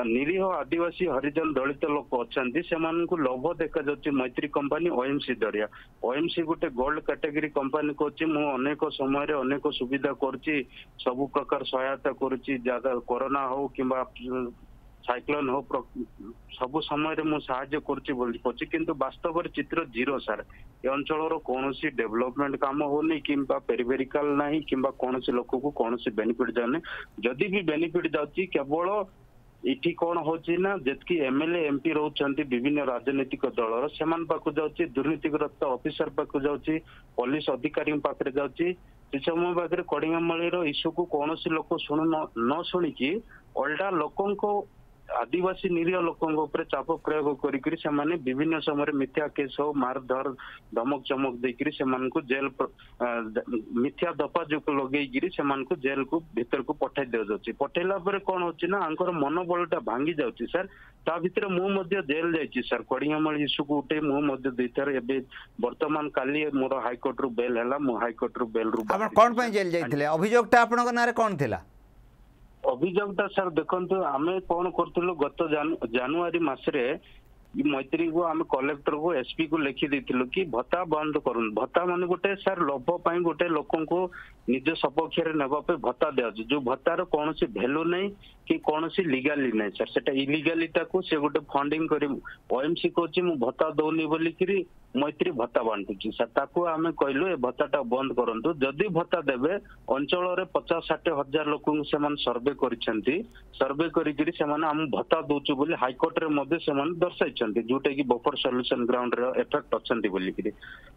ନିରୀହ ଆଦିବାସୀ ହରିଜନ ଦଳିତ ଲୋକ ଅଛନ୍ତି ସେମାନଙ୍କୁ ଲୋଭ ଦେଖାଯାଉଛି ମୈତ୍ରୀ କମ୍ପାନୀ ଓଏମସି ଜରିଆ ଓଏମସି ଗୋଟେ ଗୋଲ୍ଡ କାଟେଗୋରୀ କମ୍ପାନୀ କରୁଛି ମୁଁ ଅନେକ ସମୟରେ ଅନେକ ସୁବିଧା କରୁଛି ସବୁ ପ୍ରକାର ସହାୟତା କରୁଛି କରୋନା ହଉ କିମ୍ବା ସାଇକ୍ଲୋନ ହଉ ସବୁ ସମୟରେ ମୁଁ ସାହାଯ୍ୟ କରୁଛି ବୋଲି କହୁଛି କିନ୍ତୁ ବାସ୍ତବରେ ଚିତ୍ର ଜିରୋ ସାର୍ ଏ ଅଞ୍ଚଳର କୌଣସି ଡେଭଲପମେଣ୍ଟ କାମ ହଉନି କିମ୍ବା ପେରିଭେରିକାଲ ନାହିଁ କିମ୍ବା କୌଣସି ଲୋକକୁ କୌଣସି ବେନିଫିଟ ଯାଉନି ଯଦି ବି ବେନିଫିଟ ଯାଉଛି କେବଳ ଏଠି କଣ ହଉଛି ନା ଯେତିକି ଏମଏଲଏ ଏମପି ରହୁଛନ୍ତି ବିଭିନ୍ନ ରାଜନୈତିକ ଦଳର ସେମାନଙ୍କ ପାଖକୁ ଯାଉଛି ଦୁର୍ନୀତିଗ୍ରସ୍ତ ଅଫିସର ପାଖକୁ ଯାଉଛି ପୋଲିସ ଅଧିକାରୀଙ୍କ ପାଖରେ ଯାଉଛି ସେ ସମୟ ପାଖରେ କଡିଙ୍ଗାମଳିର ଇସ୍ୟୁକୁ କୌଣସି ଲୋକ ଶୁଣୁ ନ ଶୁଣିକି ଅଲଗା ଲୋକଙ୍କ ଆଦିବାସୀ ନିରୀହ ଲୋକଙ୍କ ଉପରେ ଚାପ ପ୍ରୟୋଗ କରିକିରି ସେମାନେ ବିଭିନ୍ନ ସମୟରେ ମିଥ୍ୟା କେସ୍ ହଉ ମାରଧର ଧମକ ଚମକ ଦେଇକିରି ସେମାନଙ୍କୁ ଜେଲ ମିଥ୍ୟା ଦପା ଦପାଯୋଗ ଲଗେଇକିରି ସେମାନଙ୍କୁ ଜେଲକୁ ଭିତରକୁ ପଠାଇ ଦିଆଯାଉଛି ପଠେଇଲା ପରେ କଣ ହଉଛି ନା ଆଙ୍କର ମନୋବଳଟା ଭାଙ୍ଗି ଯାଉଛି ସାର୍ ତା ଭିତରେ ମୁଁ ମଧ୍ୟ ଜେଲ ଯାଇଛି ସାର୍ କଡିଙ୍ଗମଳ ଇସ୍ୟୁକୁ ଉଠେଇ ମୁଁ ମଧ୍ୟ ଦୁଇଥର ଏବେ ବର୍ତ୍ତମାନ କାଲି ମୋର ହାଇକୋର୍ଟରୁ ବେଲ୍ ହେଲା ମୁଁ ହାଇକୋର୍ଟରୁ ବେଲ୍ରୁ ଆପଣ କଣ ପାଇଁ ଜେଲ ଯାଇଥିଲେ ଅଭିଯୋଗଟା ଆପଣଙ୍କ ନାଁରେ କଣ ଥିଲା ଅଭିଯୋଗଟା ସାର୍ ଦେଖନ୍ତୁ ଆମେ କ'ଣ କରୁଥିଲୁ ଗତ ଜାନୁଆରୀ ମାସରେ ମୈତ୍ରୀକୁ ଆମେ କଲେକ୍ଟରକୁ ଏସପି କୁ ଲେଖି ଦେଇଥିଲୁ କି ଭତ୍ତା ବନ୍ଦ କରନ୍ତୁ ଭତ୍ତା ମାନେ ଗୋଟେ ସାର୍ ଲୋଭ ପାଇଁ ଗୋଟେ ଲୋକଙ୍କୁ ନିଜ ସପକ୍ଷରେ ନେବା ପାଇଁ ଭତ୍ତା ଦିଆଯାଉଛି ଯୋଉ ଭତ୍ତାର କୌଣସି ଭ୍ୟାଲୁ ନାହିଁ କି କୌଣସି ଲିଗାଲି ନାହିଁ ସାର୍ ସେଟା ଇଲିଗାଲିଟାକୁ ସେ ଗୋଟେ ଫଣ୍ଡିଂ କରି ଓଏମସି କରୁଛି ମୁଁ ଭତ୍ତା ଦଉନି ବୋଲିକିରି ମୈତ୍ରୀ ଭତ୍ତା ବାଣ୍ଟୁଛି ସାର୍ ତାକୁ ଆମେ କହିଲୁ ଏ ଭତ୍ତାଟା ବନ୍ଦ କରନ୍ତୁ ଯଦି ଭତ୍ତା ଦେବେ ଅଞ୍ଚଳରେ ପଚାଶ ଷାଠିଏ ହଜାର ଲୋକଙ୍କୁ ସେମାନେ ସର୍ଭେ କରିଛନ୍ତି ସର୍ଭେ କରିକିରି ସେମାନେ ଆମକୁ ଭତ୍ତା ଦଉଛୁ ବୋଲି ହାଇକୋର୍ଟରେ ମଧ୍ୟ ସେମାନେ ଦର୍ଶାଇଛନ୍ତି ଯୋଉଟା କି ବଫର ସଲ୍ୟୁସନ ଗ୍ରାଉଣ୍ଡର ଏଫେକ୍ଟ ଅଛନ୍ତି ବୋଲିକିରି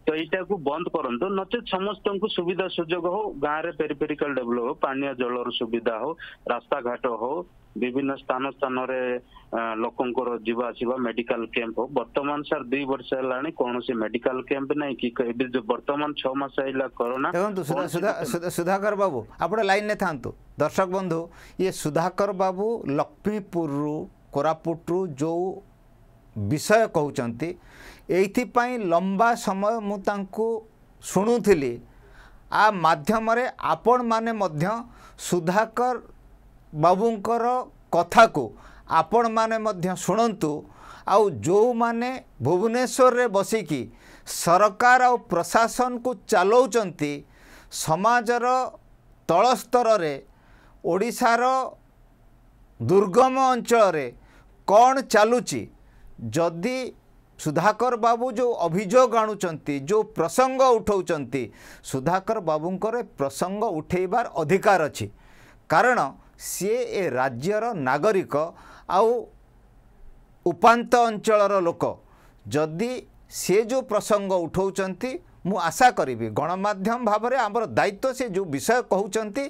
ତ ଏଇଟାକୁ ବନ୍ଦ କରନ୍ତୁ ନଚେତ୍ ସମସ୍ତଙ୍କୁ ସୁବିଧା ସୁଯୋଗ ହଉ ଗାଁରେ ପେରିଫେରିକାଲ ଡେଭଲପ୍ ହଉ ପାନୀୟ ଜଳର ସୁବିଧା ହଉ ରାସ୍ତାଘାଟ ହଉ ବିଭିନ୍ନ ସ୍ଥାନ ସ୍ଥାନରେ ଲୋକଙ୍କର ଯିବା ଆସିବା ମେଡିକାଲ କ୍ୟାମ୍ପ ହଉ ବର୍ତ୍ତମାନ ସାର୍ ଦୁଇ ବର୍ଷ ହେଲାଣି କୌଣସି ମେଡିକାଲ କ୍ୟାମ୍ପ ନାହିଁ କି ଏବେ ଯୋଉ ବର୍ତ୍ତମାନ ଛଅ ମାସ ହେଲା କରୋନା ଦେଖନ୍ତୁ ସୁଧାକର ବାବୁ ଆପଣ ଲାଇନରେ ଥାନ୍ତୁ ଦର୍ଶକ ବନ୍ଧୁ ଇଏ ସୁଧାକର ବାବୁ ଲକ୍ଷ୍ମୀପୁରରୁ କୋରାପୁଟରୁ ଯେଉଁ ବିଷୟ କହୁଛନ୍ତି ଏଇଥିପାଇଁ ଲମ୍ବା ସମୟ ମୁଁ ତାଙ୍କୁ ଶୁଣୁଥିଲି ଆ ମାଧ୍ୟମରେ ଆପଣମାନେ ମଧ୍ୟ ସୁଧାକର ବାବୁଙ୍କର କଥାକୁ ଆପଣମାନେ ମଧ୍ୟ ଶୁଣନ୍ତୁ ଆଉ ଯେଉଁମାନେ ଭୁବନେଶ୍ୱରରେ ବସିକି ସରକାର ଆଉ ପ୍ରଶାସନକୁ ଚଲାଉଛନ୍ତି ସମାଜର ତଳସ୍ତରରେ ଓଡ଼ିଶାର ଦୁର୍ଗମ ଅଞ୍ଚଳରେ କ'ଣ ଚାଲୁଛି ଯଦି ସୁଧାକର ବାବୁ ଯେଉଁ ଅଭିଯୋଗ ଆଣୁଛନ୍ତି ଯେଉଁ ପ୍ରସଙ୍ଗ ଉଠାଉଛନ୍ତି ସୁଧାକର ବାବୁଙ୍କର ପ୍ରସଙ୍ଗ ଉଠାଇବାର ଅଧିକାର ଅଛି କାରଣ ସିଏ ଏ ରାଜ୍ୟର ନାଗରିକ ଆଉ ଉପାନ୍ତ ଅଞ୍ଚଳର ଲୋକ ଯଦି ସିଏ ଯେଉଁ ପ୍ରସଙ୍ଗ ଉଠାଉଛନ୍ତି ମୁଁ ଆଶା କରିବି ଗଣମାଧ୍ୟମ ଭାବରେ ଆମର ଦାୟିତ୍ୱ ସେ ଯେଉଁ ବିଷୟ କହୁଛନ୍ତି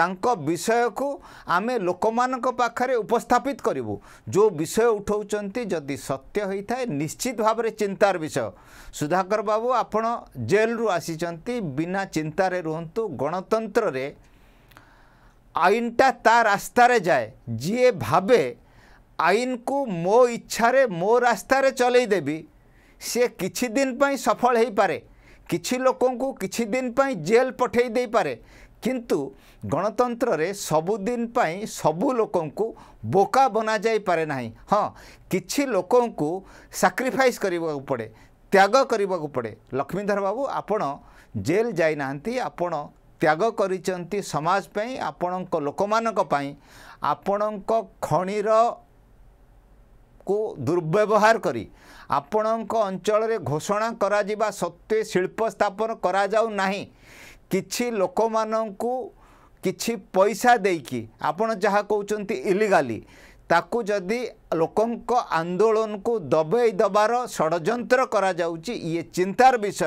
ତାଙ୍କ ବିଷୟକୁ ଆମେ ଲୋକମାନଙ୍କ ପାଖରେ ଉପସ୍ଥାପିତ କରିବୁ ଯେଉଁ ବିଷୟ ଉଠାଉଛନ୍ତି ଯଦି ସତ୍ୟ ହୋଇଥାଏ ନିଶ୍ଚିତ ଭାବରେ ଚିନ୍ତାର ବିଷୟ ସୁଧାକର ବାବୁ ଆପଣ ଜେଲ୍ରୁ ଆସିଛନ୍ତି ବିନା ଚିନ୍ତାରେ ରୁହନ୍ତୁ ଗଣତନ୍ତ୍ରରେ আইনটা তা রাস্তারে যায় যিয়ে ভাবে আইনকু ମୋ ଇଚ୍ଛାରେ ମୋ ରାସ୍ତାରେ ଚଲେଇଦେବି ସେ କିଛି ଦିନ ପାଇଁ ସଫଳ ହୋଇପାରେ କିଛି ଲୋକଙ୍କୁ କିଛି ଦିନ ପାଇଁ ଜେଲ୍ ପଠାଇ ଦେଇପାରେ କିନ୍ତୁ ଗଣତନ୍ତ୍ରରେ ସବୁଦିନ ପାଇଁ ସବୁ ଲୋକଙ୍କୁ ବୋକା ବନାଯାଇପାରେ ନାହିଁ ହଁ କିଛି ଲୋକଙ୍କୁ ସାକ୍ରିଫାଇସ୍ କରିବାକୁ ପଡ଼େ ତ୍ୟାଗ କରିବାକୁ ପଡ଼େ ଲକ୍ଷ୍ମୀଧର ବାବୁ ଆପଣ ଜେଲ୍ ଯାଇନାହାନ୍ତି ଆପଣ ତ୍ୟାଗ କରିଛନ୍ତି ସମାଜ ପାଇଁ ଆପଣଙ୍କ ଲୋକମାନଙ୍କ ପାଇଁ ଆପଣଙ୍କ ଖଣିର କୁ ଦୁର୍ବ୍ୟବହାର କରି ଆପଣଙ୍କ ଅଞ୍ଚଳରେ ଘୋଷଣା କରାଯିବା ସତ୍ତ୍ୱେ ଶିଳ୍ପ ସ୍ଥାପନ କରାଯାଉ ନାହିଁ କିଛି ଲୋକମାନଙ୍କୁ କିଛି ପଇସା ଦେଇକି ଆପଣ ଯାହା କହୁଛନ୍ତି ଇଲିଗାଲି ତାକୁ ଯଦି ଲୋକଙ୍କ ଆନ୍ଦୋଳନକୁ ଦବେଇ ଦେବାର ଷଡ଼ଯନ୍ତ୍ର କରାଯାଉଛି ଇଏ ଚିନ୍ତାର ବିଷୟ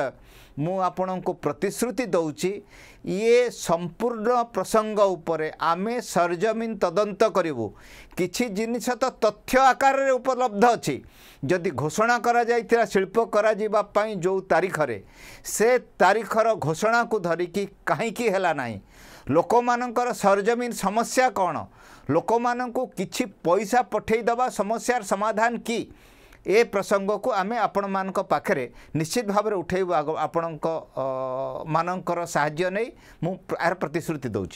ମୁଁ ଆପଣଙ୍କୁ ପ୍ରତିଶ୍ରୁତି ଦେଉଛି ଇଏ ସମ୍ପୂର୍ଣ୍ଣ ପ୍ରସଙ୍ଗ ଉପରେ ଆମେ ସରଜମିନ ତଦନ୍ତ କରିବୁ କିଛି ଜିନିଷ ତ ତଥ୍ୟ ଆକାରରେ ଉପଲବ୍ଧ ଅଛି ଯଦି ଘୋଷଣା କରାଯାଇଥିଲା ଶିଳ୍ପ କରାଯିବା ପାଇଁ ଯେଉଁ ତାରିଖରେ ସେ ତାରିଖର ଘୋଷଣାକୁ ଧରିକି କାହିଁକି ହେଲା ନାହିଁ ଲୋକମାନଙ୍କର ସରଜମିନ ସମସ୍ୟା କ'ଣ ଲୋକମାନଙ୍କୁ କିଛି ପଇସା ପଠାଇଦେବା ସମସ୍ୟାର ସମାଧାନ କି ए प्रसंग को आम आपण मानते निश्चित भाव उठे आपण मानकर साय नहीं प्रतिश्रुति दौर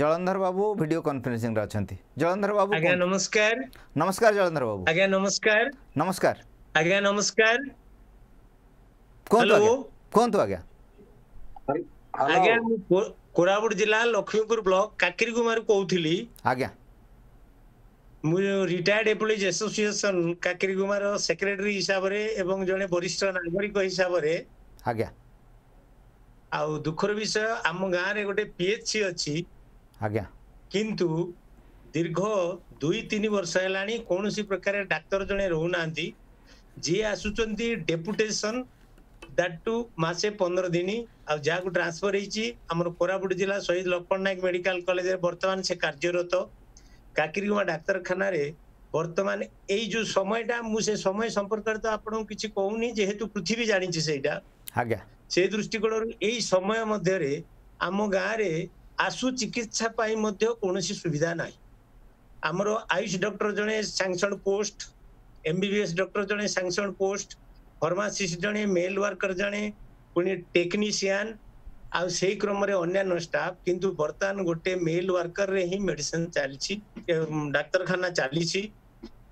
जलंधर बाबू वीडियो कॉन्फ्रेंसिंग अच्छा जलंधर बाबू नमस्कार नमस्कार जलंधर बाबू आज्ञा नमस्कार नमस्कार आज्ञा नमस्कार कहतु आज्ञा आज्ञा कोरापुट जिला लक्ष्मीपुर ब्लक काकिरी कुमार कहती आज्ञा ମୁଁ ରିଟାୟାର୍ଡ ଏମ୍ପ୍ଲଇଜ୍ ଆସୋସିଏସନ୍ କାକିରି କୁମାର ସେକ୍ରେଟାରୀ ହିସାବରେ ଏବଂ ଜଣେ ବରିଷ୍ଠ ନାଗରିକ ହିସାବରେ ଆଜ୍ଞା ଆଉ ଦୁଃଖର ବିଷୟ ଆମ ଗାଁରେ ଗୋଟେ ପିଏଚ୍ସି ଅଛି ଆଜ୍ଞା କିନ୍ତୁ ଦୀର୍ଘ ଦୁଇ ତିନି ବର୍ଷ ହେଲାଣି କୌଣସି ପ୍ରକାର ଡାକ୍ତର ଜଣେ ରହୁନାହାନ୍ତି ଯିଏ ଆସୁଛନ୍ତି ଡେପୁଟେସନ୍ ଦାଟ ଟୁ ମାସେ ପନ୍ଦର ଦିନ ଆଉ ଯାହାକୁ ଟ୍ରାନ୍ସଫର ହେଇଛି ଆମର କୋରାପୁଟ ଜିଲ୍ଲା ଶହୀଦ ଲକ୍ଷ୍ମଣ ନାୟକ ମେଡିକାଲ କଲେଜରେ ବର୍ତ୍ତମାନ ସେ କାର୍ଯ୍ୟରତ କାକିରିଗୁମା ଡାକ୍ତରଖାନାରେ ବର୍ତ୍ତମାନ ଏଇ ଯୋଉ ସମୟଟା ମୁଁ ସେ ସମୟ ସମ୍ପର୍କରେ ତ ଆପଣଙ୍କୁ କିଛି କହୁନି ଯେହେତୁ ପୃଥିବୀ ଜାଣିଛି ସେଇଟା ଆଜ୍ଞା ସେ ଦୃଷ୍ଟିକୋଣରୁ ଏଇ ସମୟ ମଧ୍ୟରେ ଆମ ଗାଁରେ ଆଶୁ ଚିକିତ୍ସା ପାଇଁ ମଧ୍ୟ କୌଣସି ସୁବିଧା ନାହିଁ ଆମର ଆୟୁଷ ଡକ୍ଟର ଜଣେ ସାଙ୍ଗସନ୍ ପୋଷ୍ଟ ଏମ୍ବିବିଏସ୍ ଡକ୍ଟର ଜଣେ ସାଙ୍ଗସନ୍ ପୋଷ୍ଟ ଫାର୍ମାସିଷ୍ଟ ଜଣେ ମେଲ୍ ୱାର୍କର ଜଣେ ପୁଣି ଟେକ୍ନିସିଆନ୍ ଆଉ ସେଇ କ୍ରମରେ ଅନ୍ୟାନ୍ୟ ଷ୍ଟାଫ୍ କିନ୍ତୁ ବର୍ତ୍ତମାନ ଗୋଟେ ମେଲ୍ ୱାର୍କରରେ ହିଁ ମେଡିସିନ୍ ଚାଲିଛି ଡାକ୍ତରଖାନା ଚାଲିଛି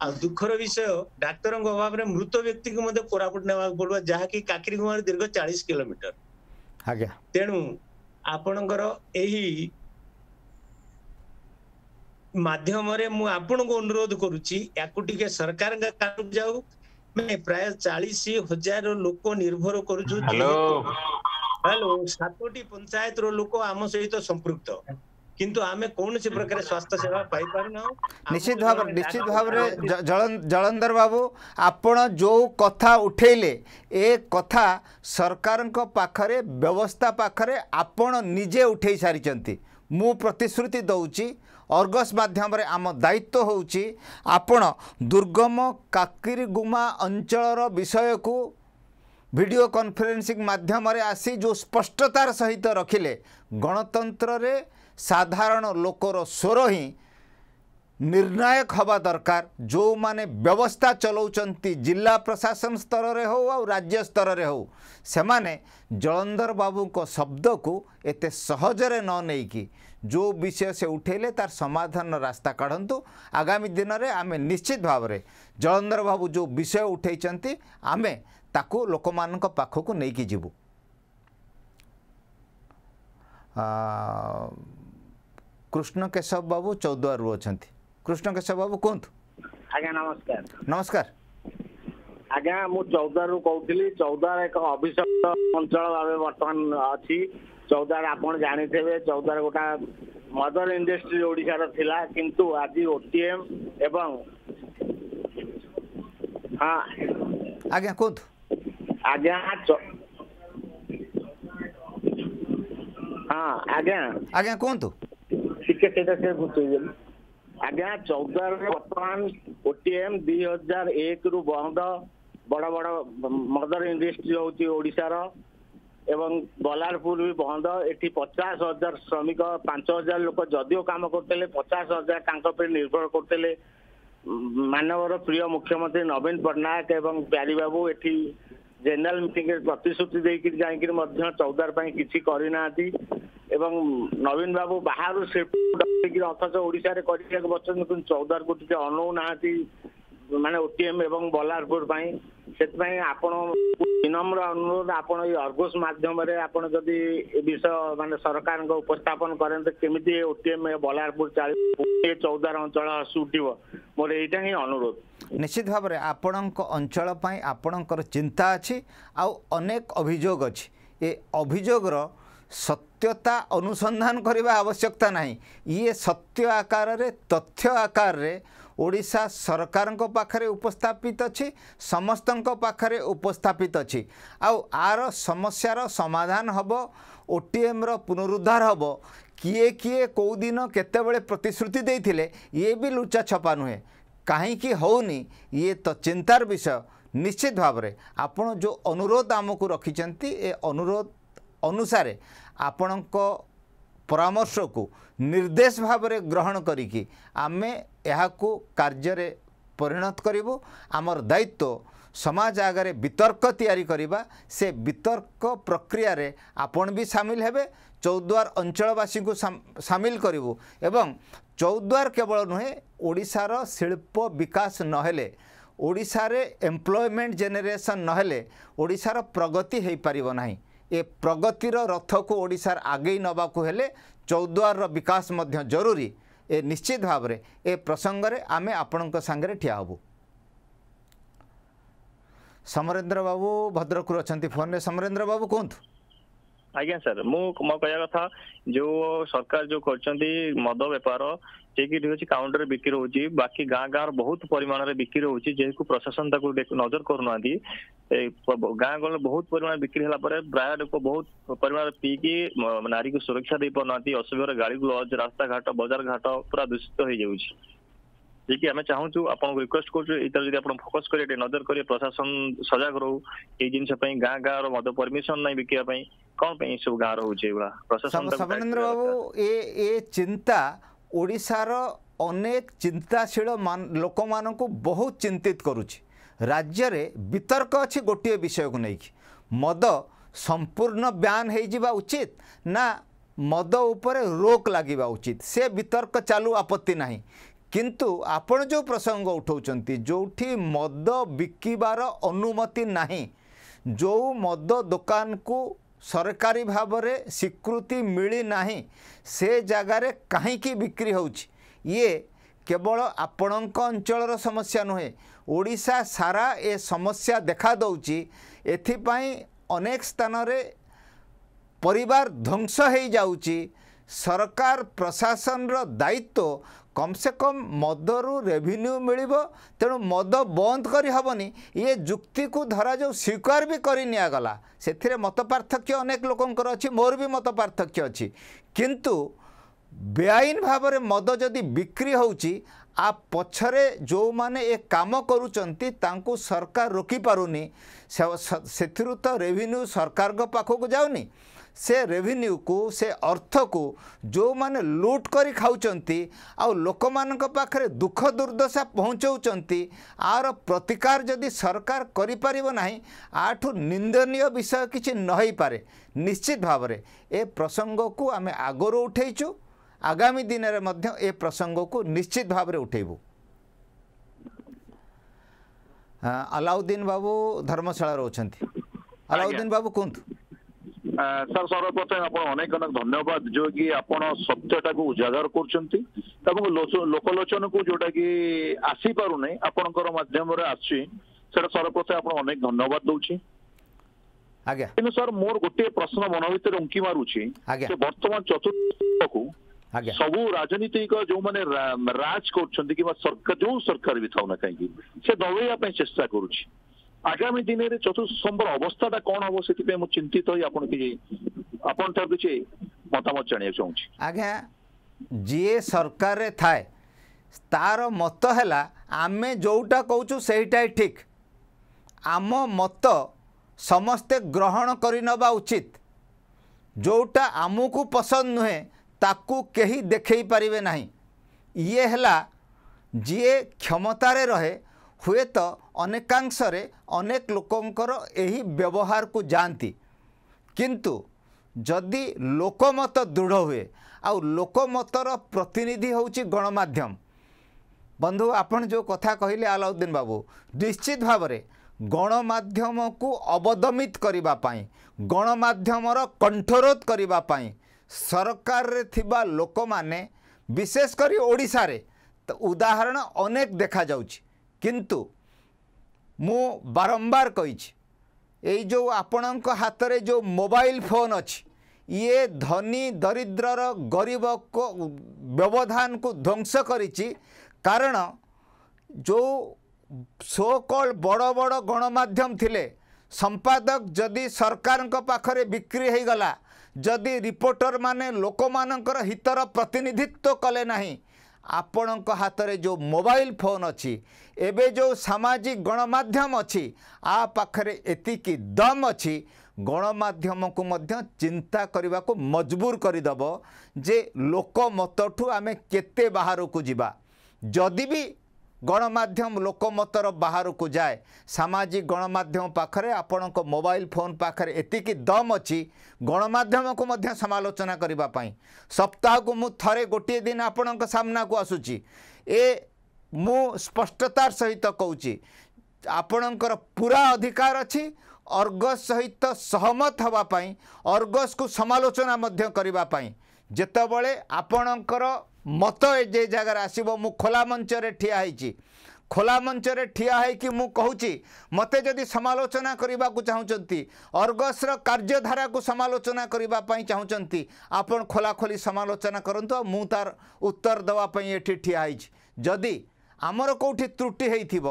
ଆଉ ଦୁଃଖର ବିଷୟ ଡାକ୍ତରଙ୍କ ଅଭାବରେ ମୃତ ବ୍ୟକ୍ତିଙ୍କୁ ମଧ୍ୟ କୋରାପୁଟ ନେବାକୁ ପଡିବ ଯାହାକି କାକିରିଗୁମାରୁ ଦୀର୍ଘ ଚାଳିଶ କିଲୋମିଟର ଆଜ୍ଞା ତେଣୁ ଆପଣଙ୍କର ଏହି ମାଧ୍ୟମରେ ମୁଁ ଆପଣଙ୍କୁ ଅନୁରୋଧ କରୁଛି ୟାକୁ ଟିକେ ସରକାରଙ୍କ କାମକୁ ଯାଉ ମାନେ ପ୍ରାୟ ଚାଳିଶ ହଜାର ଲୋକ ନିର୍ଭର କରୁଛୁ ହ୍ୟାଲୋ ସାତୋଟି ପଞ୍ଚାୟତର ଲୋକ ଆମ ସହିତ ସମ୍ପୃକ୍ତ କିନ୍ତୁ ଆମେ କୌଣସି ପ୍ରକାର ସ୍ୱାସ୍ଥ୍ୟ ସେବା ପାଇପାରୁନାହୁଁ ନିଶ୍ଚିତ ଭାବରେ ନିଶ୍ଚିତ ଭାବରେ ଜଳନ୍ଧର ବାବୁ ଆପଣ ଯେଉଁ କଥା ଉଠେଇଲେ ଏ କଥା ସରକାରଙ୍କ ପାଖରେ ବ୍ୟବସ୍ଥା ପାଖରେ ଆପଣ ନିଜେ ଉଠେଇ ସାରିଛନ୍ତି ମୁଁ ପ୍ରତିଶ୍ରୁତି ଦେଉଛି ଅର୍ଗସ ମାଧ୍ୟମରେ ଆମ ଦାୟିତ୍ୱ ହେଉଛି ଆପଣ ଦୁର୍ଗମ କାକିରିଗୁମା ଅଞ୍ଚଳର ବିଷୟକୁ ଭିଡ଼ିଓ କନଫରେନ୍ସିଂ ମାଧ୍ୟମରେ ଆସି ଯେଉଁ ସ୍ପଷ୍ଟତାର ସହିତ ରଖିଲେ ଗଣତନ୍ତ୍ରରେ ସାଧାରଣ ଲୋକର ସ୍ୱର ହିଁ ନିର୍ଣ୍ଣାୟକ ହେବା ଦରକାର ଯେଉଁମାନେ ବ୍ୟବସ୍ଥା ଚଲାଉଛନ୍ତି ଜିଲ୍ଲା ପ୍ରଶାସନ ସ୍ତରରେ ହେଉ ଆଉ ରାଜ୍ୟ ସ୍ତରରେ ହେଉ ସେମାନେ ଜଳନ୍ଧର ବାବୁଙ୍କ ଶବ୍ଦକୁ ଏତେ ସହଜରେ ନ ନେଇକି ଯେଉଁ ବିଷୟ ସେ ଉଠାଇଲେ ତାର ସମାଧାନର ରାସ୍ତା କାଢ଼ନ୍ତୁ ଆଗାମୀ ଦିନରେ ଆମେ ନିଶ୍ଚିତ ଭାବରେ ଜଳନ୍ଧର ବାବୁ ଯେଉଁ ବିଷୟ ଉଠାଇଛନ୍ତି ଆମେ ତାକୁ ଲୋକମାନଙ୍କ ପାଖକୁ ନେଇକି ଯିବୁ କୃଷ୍ଣ କେଶବ ବାବୁ ଚୌଦ୍ୱାରରୁ ଅଛନ୍ତି କୃଷ୍ଣ କେଶବ ବାବୁ କୁହନ୍ତୁ ଆଜ୍ଞା ନମସ୍କାର ନମସ୍କାର ଆଜ୍ଞା ମୁଁ ଚୌଦ୍ୱାରରୁ କହୁଥିଲି ଚୌଦ୍ୱାର ଏକ ଅଭିଶପ୍ତ ଅଞ୍ଚଳ ଭାବେ ବର୍ତ୍ତମାନ ଅଛି ଚୌଦ୍ୱାର ଆପଣ ଜାଣିଥିବେ ଚୌଦ୍ୱାର ଗୋଟା ମଦର ଇଣ୍ଡଷ୍ଟ୍ରି ଓଡ଼ିଶାର ଥିଲା କିନ୍ତୁ ଆଜି ଓଟିଏମ୍ ଏବଂ ହଁ ଆଜ୍ଞା କୁହନ୍ତୁ ଆଜ୍ଞା ହଁ ଆଜ୍ଞା ଆଜ୍ଞା କୁହନ୍ତୁ ଟିକେ ସେଇଟା ସେ ବୁଝେଇଦେଲି ଆଜ୍ଞା ଚଉଦ ବର୍ତ୍ତମାନ ଓଟିଏମ୍ ଦୁଇ ହଜାର ଏକରୁ ବନ୍ଦ ବଡ଼ ବଡ଼ ମଦର ଇଣ୍ଡଷ୍ଟ୍ରି ହେଉଛି ଓଡ଼ିଶାର ଏବଂ ବଲାରପୁର ବି ବନ୍ଦ ଏଠି ପଚାଶ ହଜାର ଶ୍ରମିକ ପାଞ୍ଚ ହଜାର ଲୋକ ଯଦିଓ କାମ କରୁଥିଲେ ପଚାଶ ହଜାର ତାଙ୍କ ଉପରେ ନିର୍ଭର କରୁଥିଲେ ମାନବର ପ୍ରିୟ ମୁଖ୍ୟମନ୍ତ୍ରୀ ନବୀନ ପଟ୍ଟନାୟକ ଏବଂ ପ୍ୟାରୀ ବାବୁ ଏଠି ଜେନେରାଲ ମିଟିଂରେ ପ୍ରତିଶ୍ରୁତି ଦେଇକି ଯାଇକିରି ମଧ୍ୟ ଚଉଦାର ପାଇଁ କିଛି କରିନାହାନ୍ତି ଏବଂ ନବୀନ ବାବୁ ବାହାରୁ ଶିଳ୍ପ ଅଥଚ ଓଡ଼ିଶାରେ କରିବାକୁ ବସିଛନ୍ତି କିନ୍ତୁ ଚଉଦାରକୁ ଟିକେ ଅନଉନାହାନ୍ତି ମାନେ ଓଟିଏମ୍ ଏବଂ ବଲାରପୁର ପାଇଁ ସେଥିପାଇଁ ଆପଣ ବିନମ୍ର ଅନୁରୋଧ ଆପଣ ଏଇ ଅର୍ଗୋସ ମାଧ୍ୟମରେ ଆପଣ ଯଦି ଏ ବିଷୟ ମାନେ ସରକାରଙ୍କ ଉପସ୍ଥାପନ କରନ୍ତେ କେମିତି ଓଟିଏମ୍ ବଲାରପୁର ଚାଳିଶ ଚୌଦ୍ୱାର ଅଞ୍ଚଳ ଆସି ଉଠିବ ମୋର ଏଇଟା ହିଁ ଅନୁରୋଧ ନିଶ୍ଚିତ ଭାବରେ ଆପଣଙ୍କ ଅଞ୍ଚଳ ପାଇଁ ଆପଣଙ୍କର ଚିନ୍ତା ଅଛି ଆଉ ଅନେକ ଅଭିଯୋଗ ଅଛି ଏ ଅଭିଯୋଗର ସତ୍ୟତା ଅନୁସନ୍ଧାନ କରିବା ଆବଶ୍ୟକତା ନାହିଁ ଇଏ ସତ୍ୟ ଆକାରରେ ତଥ୍ୟ ଆକାରରେ ଓଡ଼ିଶା ସରକାରଙ୍କ ପାଖରେ ଉପସ୍ଥାପିତ ଅଛି ସମସ୍ତଙ୍କ ପାଖରେ ଉପସ୍ଥାପିତ ଅଛି ଆଉ ଆର ସମସ୍ୟାର ସମାଧାନ ହେବ ଓ ଟି ଏମ୍ର ପୁନରୁଦ୍ଧାର ହେବ କିଏ କିଏ କେଉଁ ଦିନ କେତେବେଳେ ପ୍ରତିଶ୍ରୁତି ଦେଇଥିଲେ ଇଏ ବି ଲୁଚା ଛପା ନୁହେଁ କାହିଁକି ହେଉନି ଇଏ ତ ଚିନ୍ତାର ବିଷୟ ନିଶ୍ଚିତ ଭାବରେ ଆପଣ ଯେଉଁ ଅନୁରୋଧ ଆମକୁ ରଖିଛନ୍ତି ଏ ଅନୁରୋଧ ଅନୁସାରେ ଆପଣଙ୍କ ପରାମର୍ଶକୁ ନିର୍ଦ୍ଦେଶ ଭାବରେ ଗ୍ରହଣ କରିକି ଆମେ ଏହାକୁ କାର୍ଯ୍ୟରେ ପରିଣତ କରିବୁ ଆମର ଦାୟିତ୍ୱ ସମାଜ ଆଗରେ ବିତର୍କ ତିଆରି କରିବା ସେ ବିତର୍କ ପ୍ରକ୍ରିୟାରେ ଆପଣ ବି ସାମିଲ ହେବେ ଚୌଦ୍ୱାର ଅଞ୍ଚଳବାସୀଙ୍କୁ ସାମିଲ କରିବୁ ଏବଂ ଚୌଦ୍ୱାର କେବଳ ନୁହେଁ ଓଡ଼ିଶାର ଶିଳ୍ପ ବିକାଶ ନହେଲେ ଓଡ଼ିଶାରେ ଏମ୍ପ୍ଲୟମେଣ୍ଟ ଜେନେରେସନ୍ ନହେଲେ ଓଡ଼ିଶାର ପ୍ରଗତି ହୋଇପାରିବ ନାହିଁ ए प्रगतिर रथ को ओडिसा आगे नबा को हेले चौद्वार रो विकास मध्य जरूरी ए निश्चित भाव रे ए प्रसंग रे आमे आपण को संग ठिया हबु समरेन्द्र बाबू भद्रक रो छथि फोन रे समरेंद्र बाबू कोन आज्ञा सर मु म कया कथा जो सरकार जो करछंती मद व्यापार ଚିକ୍ ହେଉଛି କାଉଣ୍ଟରରେ ବିକ୍ରି ହେଉଛି ବାକି ଗାଁ ଗାଁର ବହୁତ ପରିମାଣରେ ବିକ୍ରି ହେଉଛି ଯେହେତୁ ପ୍ରଶାସନ ତାକୁ ନଜର କରୁନାହାନ୍ତି ଗାଁ ଗହଳରେ ବହୁତ ପରିମାଣ ବିକ୍ରି ହେଲା ପରେ ପ୍ରାୟ ଲୋକ ବହୁତ ପରିମାଣରେ ପିଇକି ନାରୀକୁ ସୁରକ୍ଷା ଦେଇପାରୁନାହାନ୍ତି ଅସୁବିଧାରେ ଗାଳି ଗ୍ଲଜ ରାସ୍ତାଘାଟ ବଜାର ଘାଟ ପୁରା ଦୂଷିତ ହେଇଯାଉଛି ଯିଏକି ଆମେ ଚାହୁଁଛୁ ଆପଣଙ୍କୁ ରିକ୍ୱେଷ୍ଟ କରୁଛୁ ଏଇଥିରେ ଯଦି ଆପଣ ଫୋକସ୍ କରିବେ ଟିକେ ନଜର କରିବେ ପ୍ରଶାସନ ସଜାଗ ରହୁ ଏଇ ଜିନିଷ ପାଇଁ ଗାଁ ଗାଁର ମଧ୍ୟ ପରମିସନ ନାହିଁ ବିକିବା ପାଇଁ କଣ ପାଇଁ ଏସବୁ ଗାଁ ରହୁଛି ଏଇଭଳିଆ ପ୍ରଶାସନ ବାବୁ ଏ ଏ ଚିନ୍ତା ଓଡ଼ିଶାର ଅନେକ ଚିନ୍ତାଶୀଳ ଲୋକମାନଙ୍କୁ ବହୁତ ଚିନ୍ତିତ କରୁଛି ରାଜ୍ୟରେ ବିତର୍କ ଅଛି ଗୋଟିଏ ବିଷୟକୁ ନେଇକି ମଦ ସମ୍ପୂର୍ଣ୍ଣ ବ୍ୟାନ୍ ହୋଇଯିବା ଉଚିତ ନା ମଦ ଉପରେ ରୋକ୍ ଲାଗିବା ଉଚିତ ସେ ବିତର୍କ ଚାଲୁ ଆପତ୍ତି ନାହିଁ କିନ୍ତୁ ଆପଣ ଯେଉଁ ପ୍ରସଙ୍ଗ ଉଠାଉଛନ୍ତି ଯେଉଁଠି ମଦ ବିକିବାର ଅନୁମତି ନାହିଁ ଯେଉଁ ମଦ ଦୋକାନକୁ ସରକାରୀ ଭାବରେ ସ୍ୱୀକୃତି ମିଳିନାହିଁ ସେ ଜାଗାରେ କାହିଁକି ବିକ୍ରି ହେଉଛି ଇଏ କେବଳ ଆପଣଙ୍କ ଅଞ୍ଚଳର ସମସ୍ୟା ନୁହେଁ ଓଡ଼ିଶା ସାରା ଏ ସମସ୍ୟା ଦେଖାଦେଉଛି ଏଥିପାଇଁ ଅନେକ ସ୍ଥାନରେ ପରିବାର ଧ୍ୱଂସ ହୋଇଯାଉଛି ସରକାର ପ୍ରଶାସନର ଦାୟିତ୍ୱ କମ୍ ସେ କମ୍ ମଦରୁ ରେଭିନ୍ୟୁ ମିଳିବ ତେଣୁ ମଦ ବନ୍ଦ କରିହେବନି ଇଏ ଯୁକ୍ତିକୁ ଧରାଯାଉ ସ୍ୱୀକାର ବି କରି ନିଆଗଲା ସେଥିରେ ମତ ପାର୍ଥକ୍ୟ ଅନେକ ଲୋକଙ୍କର ଅଛି ମୋର ବି ମତ ପାର୍ଥକ୍ୟ ଅଛି କିନ୍ତୁ ବେଆଇନ ଭାବରେ ମଦ ଯଦି ବିକ୍ରି ହେଉଛି ଆ ପଛରେ ଯେଉଁମାନେ ଏ କାମ କରୁଛନ୍ତି ତାଙ୍କୁ ସରକାର ରୋକିପାରୁନି ସେଥିରୁ ତ ରେଭିନ୍ୟୁ ସରକାରଙ୍କ ପାଖକୁ ଯାଉନି ସେ ରେଭିନ୍ୟୁକୁ ସେ ଅର୍ଥକୁ ଯେଉଁମାନେ ଲୁଟ୍ କରି ଖାଉଛନ୍ତି ଆଉ ଲୋକମାନଙ୍କ ପାଖରେ ଦୁଃଖ ଦୁର୍ଦ୍ଦଶା ପହଞ୍ଚାଉଛନ୍ତି ଆର ପ୍ରତିକାର ଯଦି ସରକାର କରିପାରିବ ନାହିଁ ଆଠୁ ନିନ୍ଦନୀୟ ବିଷୟ କିଛି ନ ହେଇପାରେ ନିଶ୍ଚିତ ଭାବରେ ଏ ପ୍ରସଙ୍ଗକୁ ଆମେ ଆଗରୁ ଉଠାଇଛୁ ଆଗାମୀ ଦିନରେ ମଧ୍ୟ ଏ ପ୍ରସଙ୍ଗକୁ ନିଶ୍ଚିତ ଭାବରେ ଉଠାଇବୁ ଆଲାଉଦ୍ଦିନ ବାବୁ ଧର୍ମଶାଳା ରହୁଛନ୍ତି ଆଲାଉଦ୍ଦିନ ବାବୁ କୁହନ୍ତୁ ସାର୍ ସର୍ବପ୍ରଥମେ ଆପଣ ଅନେକ ଅନେକ ଧନ୍ୟବାଦ ଯୋଉକି ଆପଣ ସତ୍ୟଟାକୁ ଉଜାଗର କରୁଛନ୍ତି ତାକୁ ଲୋକଲୋଚନକୁ ଯୋଉଟାକି ଆସିପାରୁନାହିଁ ଆପଣଙ୍କର ମାଧ୍ୟମରେ ଆସୁଛି ସେଟା ସର୍ବପ୍ରଥମେ ଆପଣ ଅନେକ ଧନ୍ୟବାଦ ଦଉଛି ଆଜ୍ଞା କିନ୍ତୁ ସାର୍ ମୋର ଗୋଟିଏ ପ୍ରଶ୍ନ ମନ ଭିତରେ ଉଙ୍କି ମାରୁଛି ଯେ ବର୍ତ୍ତମାନ ଚତୁର୍ଥକୁ ସବୁ ରାଜନୀତିକ ଯୋଉମାନେ ରାଜ କରୁଛନ୍ତି କିମ୍ବା ସରକାର ଯୋଉ ସରକାର ବି ଥାଉ ନା କାହିଁକି ସେ ଦବେଇବା ପାଇଁ ଚେଷ୍ଟା କରୁଛି आगामी दिन में चतुर्थ स्तंभ अवस्था कौन हम से मुझे चिंतित मतामत जाना चाहिए आज्ञा जी सरकार थाए तार मत है आम जोटा कौच से ठीक आम मत समस्ते ग्रहण करवा उचित जोटा आम को पसंद नुहे ताकू देखे पारे ना ये जी क्षमत रहे ହୁଏତ ଅନେକାଂଶରେ ଅନେକ ଲୋକଙ୍କର ଏହି ବ୍ୟବହାରକୁ ଯାଆନ୍ତି କିନ୍ତୁ ଯଦି ଲୋକମତ ଦୃଢ଼ ହୁଏ ଆଉ ଲୋକମତର ପ୍ରତିନିଧି ହେଉଛି ଗଣମାଧ୍ୟମ ବନ୍ଧୁ ଆପଣ ଯେଉଁ କଥା କହିଲେ ଆଲାଉଦ୍ଦିନ ବାବୁ ନିଶ୍ଚିତ ଭାବରେ ଗଣମାଧ୍ୟମକୁ ଅବଦମିତ କରିବା ପାଇଁ ଗଣମାଧ୍ୟମର କଣ୍ଠରୋଧ କରିବା ପାଇଁ ସରକାରରେ ଥିବା ଲୋକମାନେ ବିଶେଷ କରି ଓଡ଼ିଶାରେ ଉଦାହରଣ ଅନେକ ଦେଖାଯାଉଛି କିନ୍ତୁ ମୁଁ ବାରମ୍ବାର କହିଛି ଏଇ ଯେଉଁ ଆପଣଙ୍କ ହାତରେ ଯେଉଁ ମୋବାଇଲ ଫୋନ୍ ଅଛି ଇଏ ଧନୀ ଦରିଦ୍ରର ଗରିବ ବ୍ୟବଧାନକୁ ଧ୍ୱଂସ କରିଛି କାରଣ ଯେଉଁ ସୋକଲ୍ ବଡ଼ ବଡ଼ ଗଣମାଧ୍ୟମ ଥିଲେ ସମ୍ପାଦକ ଯଦି ସରକାରଙ୍କ ପାଖରେ ବିକ୍ରି ହୋଇଗଲା ଯଦି ରିପୋର୍ଟରମାନେ ଲୋକମାନଙ୍କର ହିତର ପ୍ରତିନିଧିତ୍ୱ କଲେ ନାହିଁ ଆପଣଙ୍କ ହାତରେ ଯେଉଁ ମୋବାଇଲ ଫୋନ୍ ଅଛି ଏବେ ଯେଉଁ ସାମାଜିକ ଗଣମାଧ୍ୟମ ଅଛି ଆ ପାଖରେ ଏତିକି ଦମ୍ ଅଛି ଗଣମାଧ୍ୟମକୁ ମଧ୍ୟ ଚିନ୍ତା କରିବାକୁ ମଜବୁର କରିଦେବ ଯେ ଲୋକମତଠୁ ଆମେ କେତେ ବାହାରକୁ ଯିବା ଯଦି ବି ଗଣମାଧ୍ୟମ ଲୋକମତର ବାହାରକୁ ଯାଏ ସାମାଜିକ ଗଣମାଧ୍ୟମ ପାଖରେ ଆପଣଙ୍କ ମୋବାଇଲ ଫୋନ୍ ପାଖରେ ଏତିକି ଦମ୍ ଅଛି ଗଣମାଧ୍ୟମକୁ ମଧ୍ୟ ସମାଲୋଚନା କରିବା ପାଇଁ ସପ୍ତାହକୁ ମୁଁ ଥରେ ଗୋଟିଏ ଦିନ ଆପଣଙ୍କ ସାମ୍ନାକୁ ଆସୁଛି ଏ ମୁଁ ସ୍ପଷ୍ଟତାର ସହିତ କହୁଛି ଆପଣଙ୍କର ପୁରା ଅଧିକାର ଅଛି ଅର୍ଗସ୍ ସହିତ ସହମତ ହେବା ପାଇଁ ଅର୍ଗସ୍କୁ ସମାଲୋଚନା ମଧ୍ୟ କରିବା ପାଇଁ ଯେତେବେଳେ ଆପଣଙ୍କର ମତ ଏ ଯେ ଜାଗାରେ ଆସିବ ମୁଁ ଖୋଲା ମଞ୍ଚରେ ଠିଆ ହେଇଛି ଖୋଲା ମଞ୍ଚରେ ଠିଆ ହେଇକି ମୁଁ କହୁଛି ମୋତେ ଯଦି ସମାଲୋଚନା କରିବାକୁ ଚାହୁଁଛନ୍ତି ଅର୍ଗସର କାର୍ଯ୍ୟଧାରାକୁ ସମାଲୋଚନା କରିବା ପାଇଁ ଚାହୁଁଛନ୍ତି ଆପଣ ଖୋଲାଖୋଲି ସମାଲୋଚନା କରନ୍ତୁ ଆଉ ମୁଁ ତା'ର ଉତ୍ତର ଦେବା ପାଇଁ ଏଠି ଠିଆ ହେଇଛି ଯଦି ଆମର କେଉଁଠି ତ୍ରୁଟି ହେଇଥିବ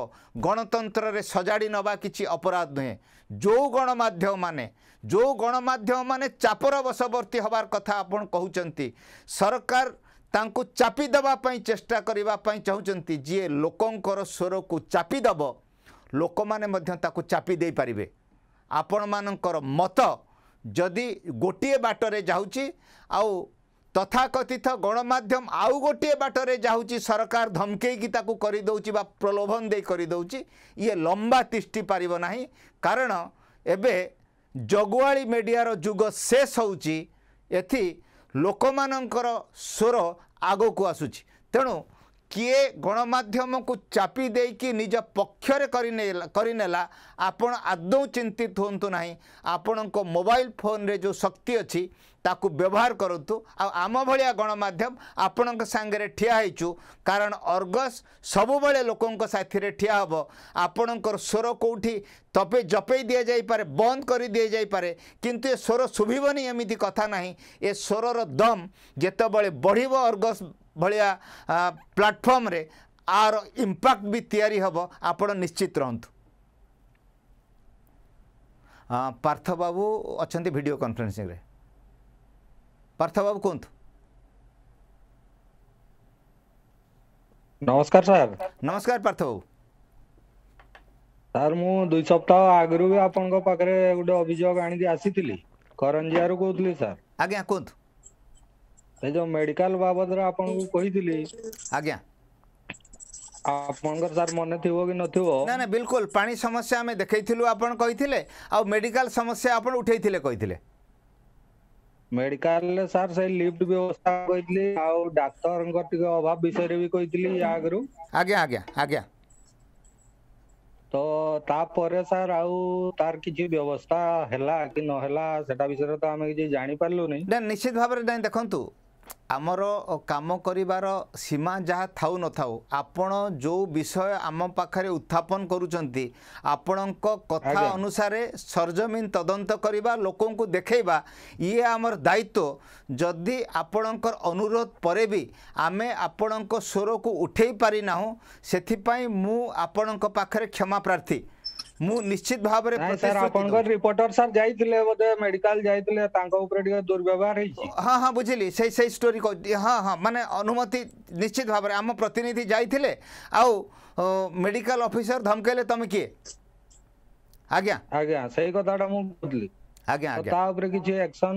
ଗଣତନ୍ତ୍ରରେ ସଜାଡ଼ି ନେବା କିଛି ଅପରାଧ ନୁହେଁ ଯେଉଁ ଗଣମାଧ୍ୟମମାନେ जो गणमाध्यम मैंने चापर वशवर्ती हबार कथा आप कहते सरकार ତାଙ୍କୁ ଚାପି ଦେବା ପାଇଁ ଚେଷ୍ଟା କରିବା ପାଇଁ ଚାହୁଁଛନ୍ତି ଯିଏ ଲୋକଙ୍କର ସ୍ୱରକୁ ଚାପି ଦେବ ଲୋକମାନେ ମଧ୍ୟ ତାକୁ ଚାପି ଦେଇପାରିବେ ଆପଣମାନଙ୍କର ମତ ଯଦି ଗୋଟିଏ ବାଟରେ ଯାଉଛି ଆଉ ତଥାକଥିତ ଗଣମାଧ୍ୟମ ଆଉ ଗୋଟିଏ ବାଟରେ ଯାଉଛି ସରକାର ଧମକେଇକି ତାକୁ କରିଦେଉଛି ବା ପ୍ରଲୋଭନ ଦେଇ କରିଦେଉଛି ଇଏ ଲମ୍ବା ତିଷ୍ଠି ପାରିବ ନାହିଁ କାରଣ ଏବେ ଜଗୁଆଳି ମିଡ଼ିଆର ଯୁଗ ଶେଷ ହେଉଛି ଏଥି ଲୋକମାନଙ୍କର ସ୍ୱର ଆଗକୁ ଆସୁଛି ତେଣୁ କିଏ ଗଣମାଧ୍ୟମକୁ ଚାପି ଦେଇକି ନିଜ ପକ୍ଷରେ କରିନେଲା ଆପଣ ଆଦୌ ଚିନ୍ତିତ ହୁଅନ୍ତୁ ନାହିଁ ଆପଣଙ୍କ ମୋବାଇଲ ଫୋନ୍ରେ ଯେଉଁ ଶକ୍ତି ଅଛି ତାକୁ ବ୍ୟବହାର କରନ୍ତୁ ଆଉ ଆମ ଭଳିଆ ଗଣମାଧ୍ୟମ ଆପଣଙ୍କ ସାଙ୍ଗରେ ଠିଆ ହେଇଛୁ କାରଣ ଅର୍ଗସ୍ ସବୁବେଳେ ଲୋକଙ୍କ ସାଥିରେ ଠିଆ ହେବ ଆପଣଙ୍କର ସ୍ୱର କେଉଁଠି ତପେ ଜପେଇ ଦିଆଯାଇପାରେ ବନ୍ଦ କରି ଦିଆଯାଇପାରେ କିନ୍ତୁ ଏ ସ୍ୱର ଶୁଭିବନି ଏମିତି କଥା ନାହିଁ ଏ ସ୍ୱରର ଦମ୍ ଯେତେବେଳେ ବଢ଼ିବ ଅର୍ଗସ୍ ଭଳିଆ ପ୍ଲାଟଫର୍ମରେ ଆର ଇମ୍ପାକ୍ଟ ବି ତିଆରି ହେବ ଆପଣ ନିଶ୍ଚିତ ରହନ୍ତୁ ପାର୍ଥବାବୁ ଅଛନ୍ତି ଭିଡ଼ିଓ କନଫରେନ୍ସିଂରେ पार्थबाबू कुंत ନମସ୍କାର ସାର୍ ନମସ୍କାର ପାର୍ଥବାବୁ ସାର୍ ମୁଁ ଦୁଇ ସପ୍ତାହ ଆଗରୁ ବି ଆପଣଙ୍କ ପାଖରେ ଗୋଟେ ଅଭିଯୋଗ ଆଣିକି ଆସିଥିଲି କରଞ୍ଜିଆରୁ କହୁଥିଲି ସାର୍ ଆଜ୍ଞା କୁହନ୍ତୁ ସେ ଯୋଉ ମେଡିକାଲ ବାବଦରେ ଆପଣଙ୍କୁ କହିଥିଲି ଆଜ୍ଞା ଆପଣଙ୍କର ସାର୍ ମନେ ଥିବ କି ନଥିବ ନା ନା ବିଲକୁଲ ପାଣି ସମସ୍ୟା ଆମେ ଦେଖେଇଥିଲୁ ଆପଣ କହିଥିଲେ ଆଉ ମେଡିକାଲ ସମସ୍ୟା ଆପଣ ଉଠେଇଥିଲେ କହିଥିଲେ ମେଡିକାଲରେ ସାର୍ ସେଇ ଲିଫ୍ଟ ବ୍ୟବସ୍ଥା କହିଥିଲି ଆଉ ଡାକ୍ତରଙ୍କର ଟିକେ ଅଭାବ ବିଷୟରେ ବି କହିଥିଲି ୟା ଆଗରୁ ଆଜ୍ଞା ଆଜ୍ଞା ଆଜ୍ଞା ତ ତାପରେ ସାର୍ ଆଉ ତାର କିଛି ବ୍ୟବସ୍ଥା ହେଲା କି ନହେଲା ସେଟା ବିଷୟରେ ତ ଆମେ କିଛି ଜାଣିପାରିଲୁନି ନା ନିଶ୍ଚିତ ଭାବରେ ନାଇଁ ଦେଖନ୍ତୁ ଆମର କାମ କରିବାର ସୀମା ଯାହା ଥାଉ ନଥାଉ ଆପଣ ଯେଉଁ ବିଷୟ ଆମ ପାଖରେ ଉତ୍ଥାପନ କରୁଛନ୍ତି ଆପଣଙ୍କ କଥା ଅନୁସାରେ ସରଜମିନ ତଦନ୍ତ କରିବା ଲୋକଙ୍କୁ ଦେଖେଇବା ଇଏ ଆମର ଦାୟିତ୍ୱ ଯଦି ଆପଣଙ୍କର ଅନୁରୋଧ ପରେ ବି ଆମେ ଆପଣଙ୍କ ସ୍ୱରକୁ ଉଠେଇ ପାରିନାହୁଁ ସେଥିପାଇଁ ମୁଁ ଆପଣଙ୍କ ପାଖରେ କ୍ଷମା ପ୍ରାର୍ଥୀ ମୁଁ ନିଶ୍ଚିତ ଭାବରେ ଆପଣଙ୍କ ରିପୋର୍ଟର ସାର୍ ଯାଇଥିଲେ ବୋଧେ ମେଡିକାଲ ଯାଇଥିଲେ ତାଙ୍କ ଉପରେ ଟିକେ ଦୁର୍ବ୍ୟବହାର ହେଇଛି ହଁ ହଁ ବୁଝିଲି ସେଇ ସେଇ ଷ୍ଟୋରି ହଁ ହଁ ମାନେ ଅନୁମତି ନିଶ୍ଚିତ ଭାବରେ ଆମ ପ୍ରତିନିଧି ଯାଇଥିଲେ ଆଉ ମେଡିକାଲ ଅଫିସର ଧମକେଇଲେ ତମେ କିଏ ଆଜ୍ଞା ଆଜ୍ଞା ସେଇ କଥାଟା ମୁଁ ବୁଝିଲି ଆଜ୍ଞା ଆଜ୍ଞା ତା ଉପରେ କିଛି ଆକ୍ସନ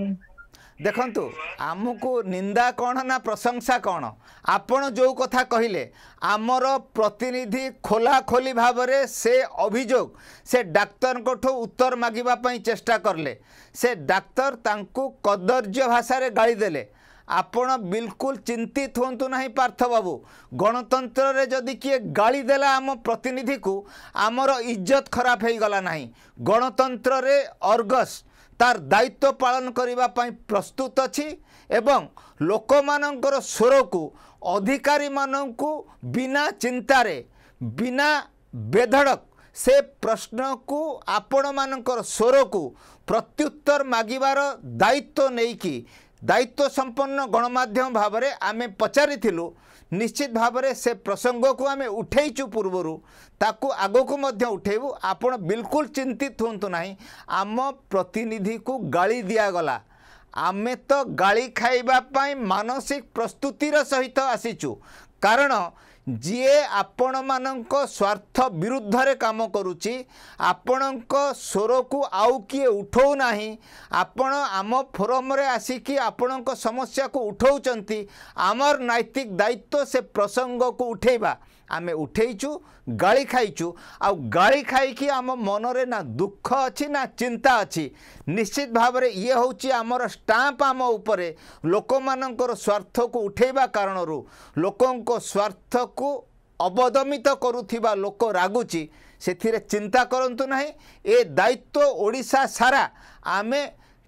ଦେଖନ୍ତୁ ଆମକୁ ନିନ୍ଦା କ'ଣ ନା ପ୍ରଶଂସା କ'ଣ ଆପଣ ଯେଉଁ କଥା କହିଲେ ଆମର ପ୍ରତିନିଧି ଖୋଲାଖୋଲି ଭାବରେ ସେ ଅଭିଯୋଗ ସେ ଡାକ୍ତରଙ୍କଠୁ ଉତ୍ତର ମାଗିବା ପାଇଁ ଚେଷ୍ଟା କଲେ ସେ ଡାକ୍ତର ତାଙ୍କୁ କଦର୍ଯ୍ୟ ଭାଷାରେ ଗାଳି ଦେଲେ ଆପଣ ବିଲକୁଲ ଚିନ୍ତିତ ହୁଅନ୍ତୁ ନାହିଁ ପାର୍ଥବାବୁ ଗଣତନ୍ତ୍ରରେ ଯଦି କିଏ ଗାଳି ଦେଲା ଆମ ପ୍ରତିନିଧିକୁ ଆମର ଇଜ୍ଜତ ଖରାପ ହୋଇଗଲା ନାହିଁ ଗଣତନ୍ତ୍ରରେ ଅର୍ଗସ୍ ତାର ଦାୟିତ୍ୱ ପାଳନ କରିବା ପାଇଁ ପ୍ରସ୍ତୁତ ଅଛି ଏବଂ ଲୋକମାନଙ୍କର ସ୍ୱରକୁ ଅଧିକାରୀମାନଙ୍କୁ ବିନା ଚିନ୍ତାରେ ବିନା ବେଧଡ଼କ ସେ ପ୍ରଶ୍ନକୁ ଆପଣମାନଙ୍କର ସ୍ୱରକୁ ପ୍ରତ୍ୟୁତ୍ତର ମାଗିବାର ଦାୟିତ୍ୱ ନେଇକି ଦାୟିତ୍ୱ ସମ୍ପନ୍ନ ଗଣମାଧ୍ୟମ ଭାବରେ ଆମେ ପଚାରିଥିଲୁ ନିଶ୍ଚିତ ଭାବରେ ସେ ପ୍ରସଙ୍ଗକୁ ଆମେ ଉଠେଇଛୁ ପୂର୍ବରୁ ତାକୁ ଆଗକୁ ମଧ୍ୟ ଉଠେଇବୁ ଆପଣ ବିଲକୁଲ ଚିନ୍ତିତ ହୁଅନ୍ତୁ ନାହିଁ ଆମ ପ୍ରତିନିଧିକୁ ଗାଳି ଦିଆଗଲା ଆମେ ତ ଗାଳି ଖାଇବା ପାଇଁ ମାନସିକ ପ୍ରସ୍ତୁତିର ସହିତ ଆସିଛୁ କାରଣ ଯିଏ ଆପଣମାନଙ୍କ ସ୍ୱାର୍ଥ ବିରୁଦ୍ଧରେ କାମ କରୁଛି ଆପଣଙ୍କ ସ୍ୱରକୁ ଆଉ କିଏ ଉଠାଉନାହିଁ ଆପଣ ଆମ ଫୋରମରେ ଆସିକି ଆପଣଙ୍କ ସମସ୍ୟାକୁ ଉଠାଉଛନ୍ତି ଆମର ନୈତିକ ଦାୟିତ୍ୱ ସେ ପ୍ରସଙ୍ଗକୁ ଉଠାଇବା ଆମେ ଉଠେଇଛୁ ଗାଳି ଖାଇଛୁ ଆଉ ଗାଳି ଖାଇକି ଆମ ମନରେ ନା ଦୁଃଖ ଅଛି ନା ଚିନ୍ତା ଅଛି ନିଶ୍ଚିତ ଭାବରେ ଇଏ ହେଉଛି ଆମର ଷ୍ଟାମ୍ପ ଆମ ଉପରେ ଲୋକମାନଙ୍କର ସ୍ୱାର୍ଥକୁ ଉଠେଇବା କାରଣରୁ ଲୋକଙ୍କ ସ୍ୱାର୍ଥକୁ ଅବଦମିତ କରୁଥିବା ଲୋକ ରାଗୁଛି ସେଥିରେ ଚିନ୍ତା କରନ୍ତୁ ନାହିଁ ଏ ଦାୟିତ୍ୱ ଓଡ଼ିଶା ସାରା ଆମେ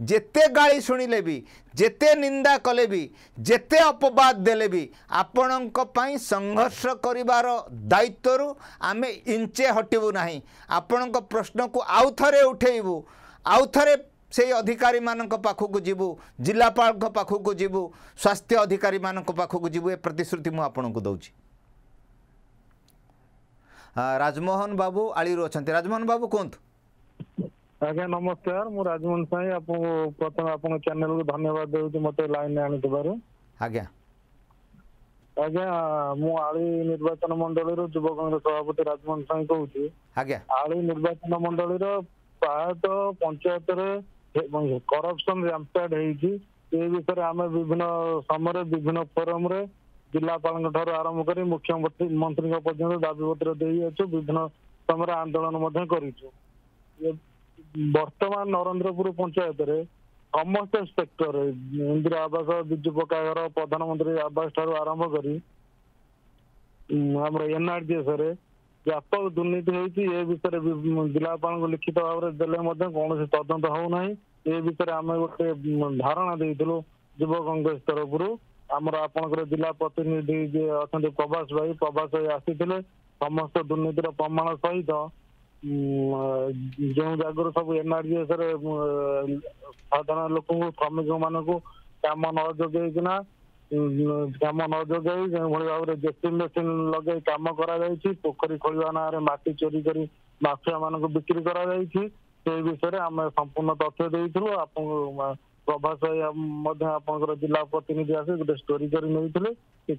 ଯେତେ ଗାଳି ଶୁଣିଲେ ବି ଯେତେ ନିନ୍ଦା କଲେ ବି ଯେତେ ଅପବାଦ ଦେଲେ ବି ଆପଣଙ୍କ ପାଇଁ ସଂଘର୍ଷ କରିବାର ଦାୟିତ୍ୱରୁ ଆମେ ଇଞ୍ଚେ ହଟିବୁ ନାହିଁ ଆପଣଙ୍କ ପ୍ରଶ୍ନକୁ ଆଉ ଥରେ ଉଠାଇବୁ ଆଉ ଥରେ ସେଇ ଅଧିକାରୀମାନଙ୍କ ପାଖକୁ ଯିବୁ ଜିଲ୍ଲାପାଳଙ୍କ ପାଖକୁ ଯିବୁ ସ୍ୱାସ୍ଥ୍ୟ ଅଧିକାରୀମାନଙ୍କ ପାଖକୁ ଯିବୁ ଏ ପ୍ରତିଶ୍ରୁତି ମୁଁ ଆପଣଙ୍କୁ ଦେଉଛି ରାଜମୋହନ ବାବୁ ଆଳିରୁ ଅଛନ୍ତି ରାଜମୋହନ ବାବୁ କୁହନ୍ତୁ ଆଜ୍ଞା ନମସ୍କାର ମୁଁ ରାଜମୋହନ ସାହି ଆପଣଙ୍କୁ ପ୍ରଥମେ ଆପଣଙ୍କ ଚ୍ୟାନେଲକୁ ଧନ୍ୟବାଦ ଦେଉଛି ମୋତେ ଲାଇନ ଆଣିଥିବାରୁ ଆଜ୍ଞା ଆଜ୍ଞା ମୁଁ ଆଳି ନିର୍ବାଚନ ମଣ୍ଡଳୀରୁ ଯୁବ କଂଗ୍ରେସ ସଭାପତି ରାଜମୋହନ ସାହି କହୁଛି ଆଜ୍ଞା ଆଳି ନିର୍ବାଚନ ମଣ୍ଡଳୀର ପ୍ରାୟତଃ ପଞ୍ଚାୟତରେ କରପସନ ରାମ୍ପେଡ୍ ହେଇଛି ଏ ବିଷୟରେ ଆମେ ବିଭିନ୍ନ ସମୟରେ ବିଭିନ୍ନ ଫୋରମରେ ଜିଲ୍ଲାପାଳଙ୍କ ଠାରୁ ଆରମ୍ଭ କରି ମୁଖ୍ୟମନ୍ତ୍ରୀ ମନ୍ତ୍ରୀଙ୍କ ପର୍ଯ୍ୟନ୍ତ ଦାବିପତ୍ର ଦେଇଅଛୁ ବିଭିନ୍ନ ସମୟରେ ଆନ୍ଦୋଳନ ମଧ୍ୟ କରିଛୁ ବର୍ତ୍ତମାନ ନରେନ୍ଦ୍ରପୁର ପଞ୍ଚାୟତରେ ସମସ୍ତ ସେକ୍ଟରରେ ଇନ୍ଦିରା ଆବାସ ବିଜୁ ପକ୍କା ଘର ପ୍ରଧାନମନ୍ତ୍ରୀ ଆବାସ ଠାରୁ ଆରମ୍ଭ କରି ଆମର ଏନ୍ଆର୍ଡିଏସ୍ରେ ବ୍ୟାପକ ଦୁର୍ନୀତି ହେଉଛି ଏ ବିଷୟରେ ଜିଲ୍ଲାପାଳଙ୍କୁ ଲିଖିତ ଭାବରେ ଦେଲେ ମଧ୍ୟ କୌଣସି ତଦନ୍ତ ହେଉନାହିଁ ଏ ବିଷୟରେ ଆମେ ଗୋଟେ ଧାରଣା ଦେଇଥିଲୁ ଯୁବ କଂଗ୍ରେସ ତରଫରୁ ଆମର ଆପଣଙ୍କର ଜିଲ୍ଲା ପ୍ରତିନିଧି ଯିଏ ଅଛନ୍ତି ପ୍ରଭାସ ଭାଇ ପ୍ରଭାସ ଭାଇ ଆସିଥିଲେ ସମସ୍ତ ଦୁର୍ନୀତିର ପ୍ରମାଣ ସହିତ ଯେଉଁ ଜାଗାରୁ ସବୁ ଏନଆରଜିଏସ ରେ ସାଧାରଣ ଲୋକଙ୍କୁ ଶ୍ରମିକ ମାନଙ୍କୁ କାମ ନ ଯୋଗେଇକିନା କାମ ନ ଯୋଗାଇ ଯେଉଁଭଳି ଭାବରେ ଜେସିଂ ମେସିନ ଲଗେଇ କାମ କରାଯାଇଛି ପୋଖରୀ ଖୋଳିବା ନାଁରେ ମାଟି ଚୋରି କରି ମାଫିଆ ମାନଙ୍କୁ ବିକ୍ରି କରାଯାଇଛି ସେ ବିଷୟରେ ଆମେ ସମ୍ପୂର୍ଣ୍ଣ ତଥ୍ୟ ଦେଇଥିଲୁ ଆପଣଙ୍କୁ ପ୍ରଭାସ ମଧ୍ୟ ଆପଣଙ୍କର ଜିଲ୍ଲା ପ୍ରତିନିଧି ଆସି ଗୋଟେ ଷ୍ଟୋରି କରି ନେଇଥିଲେ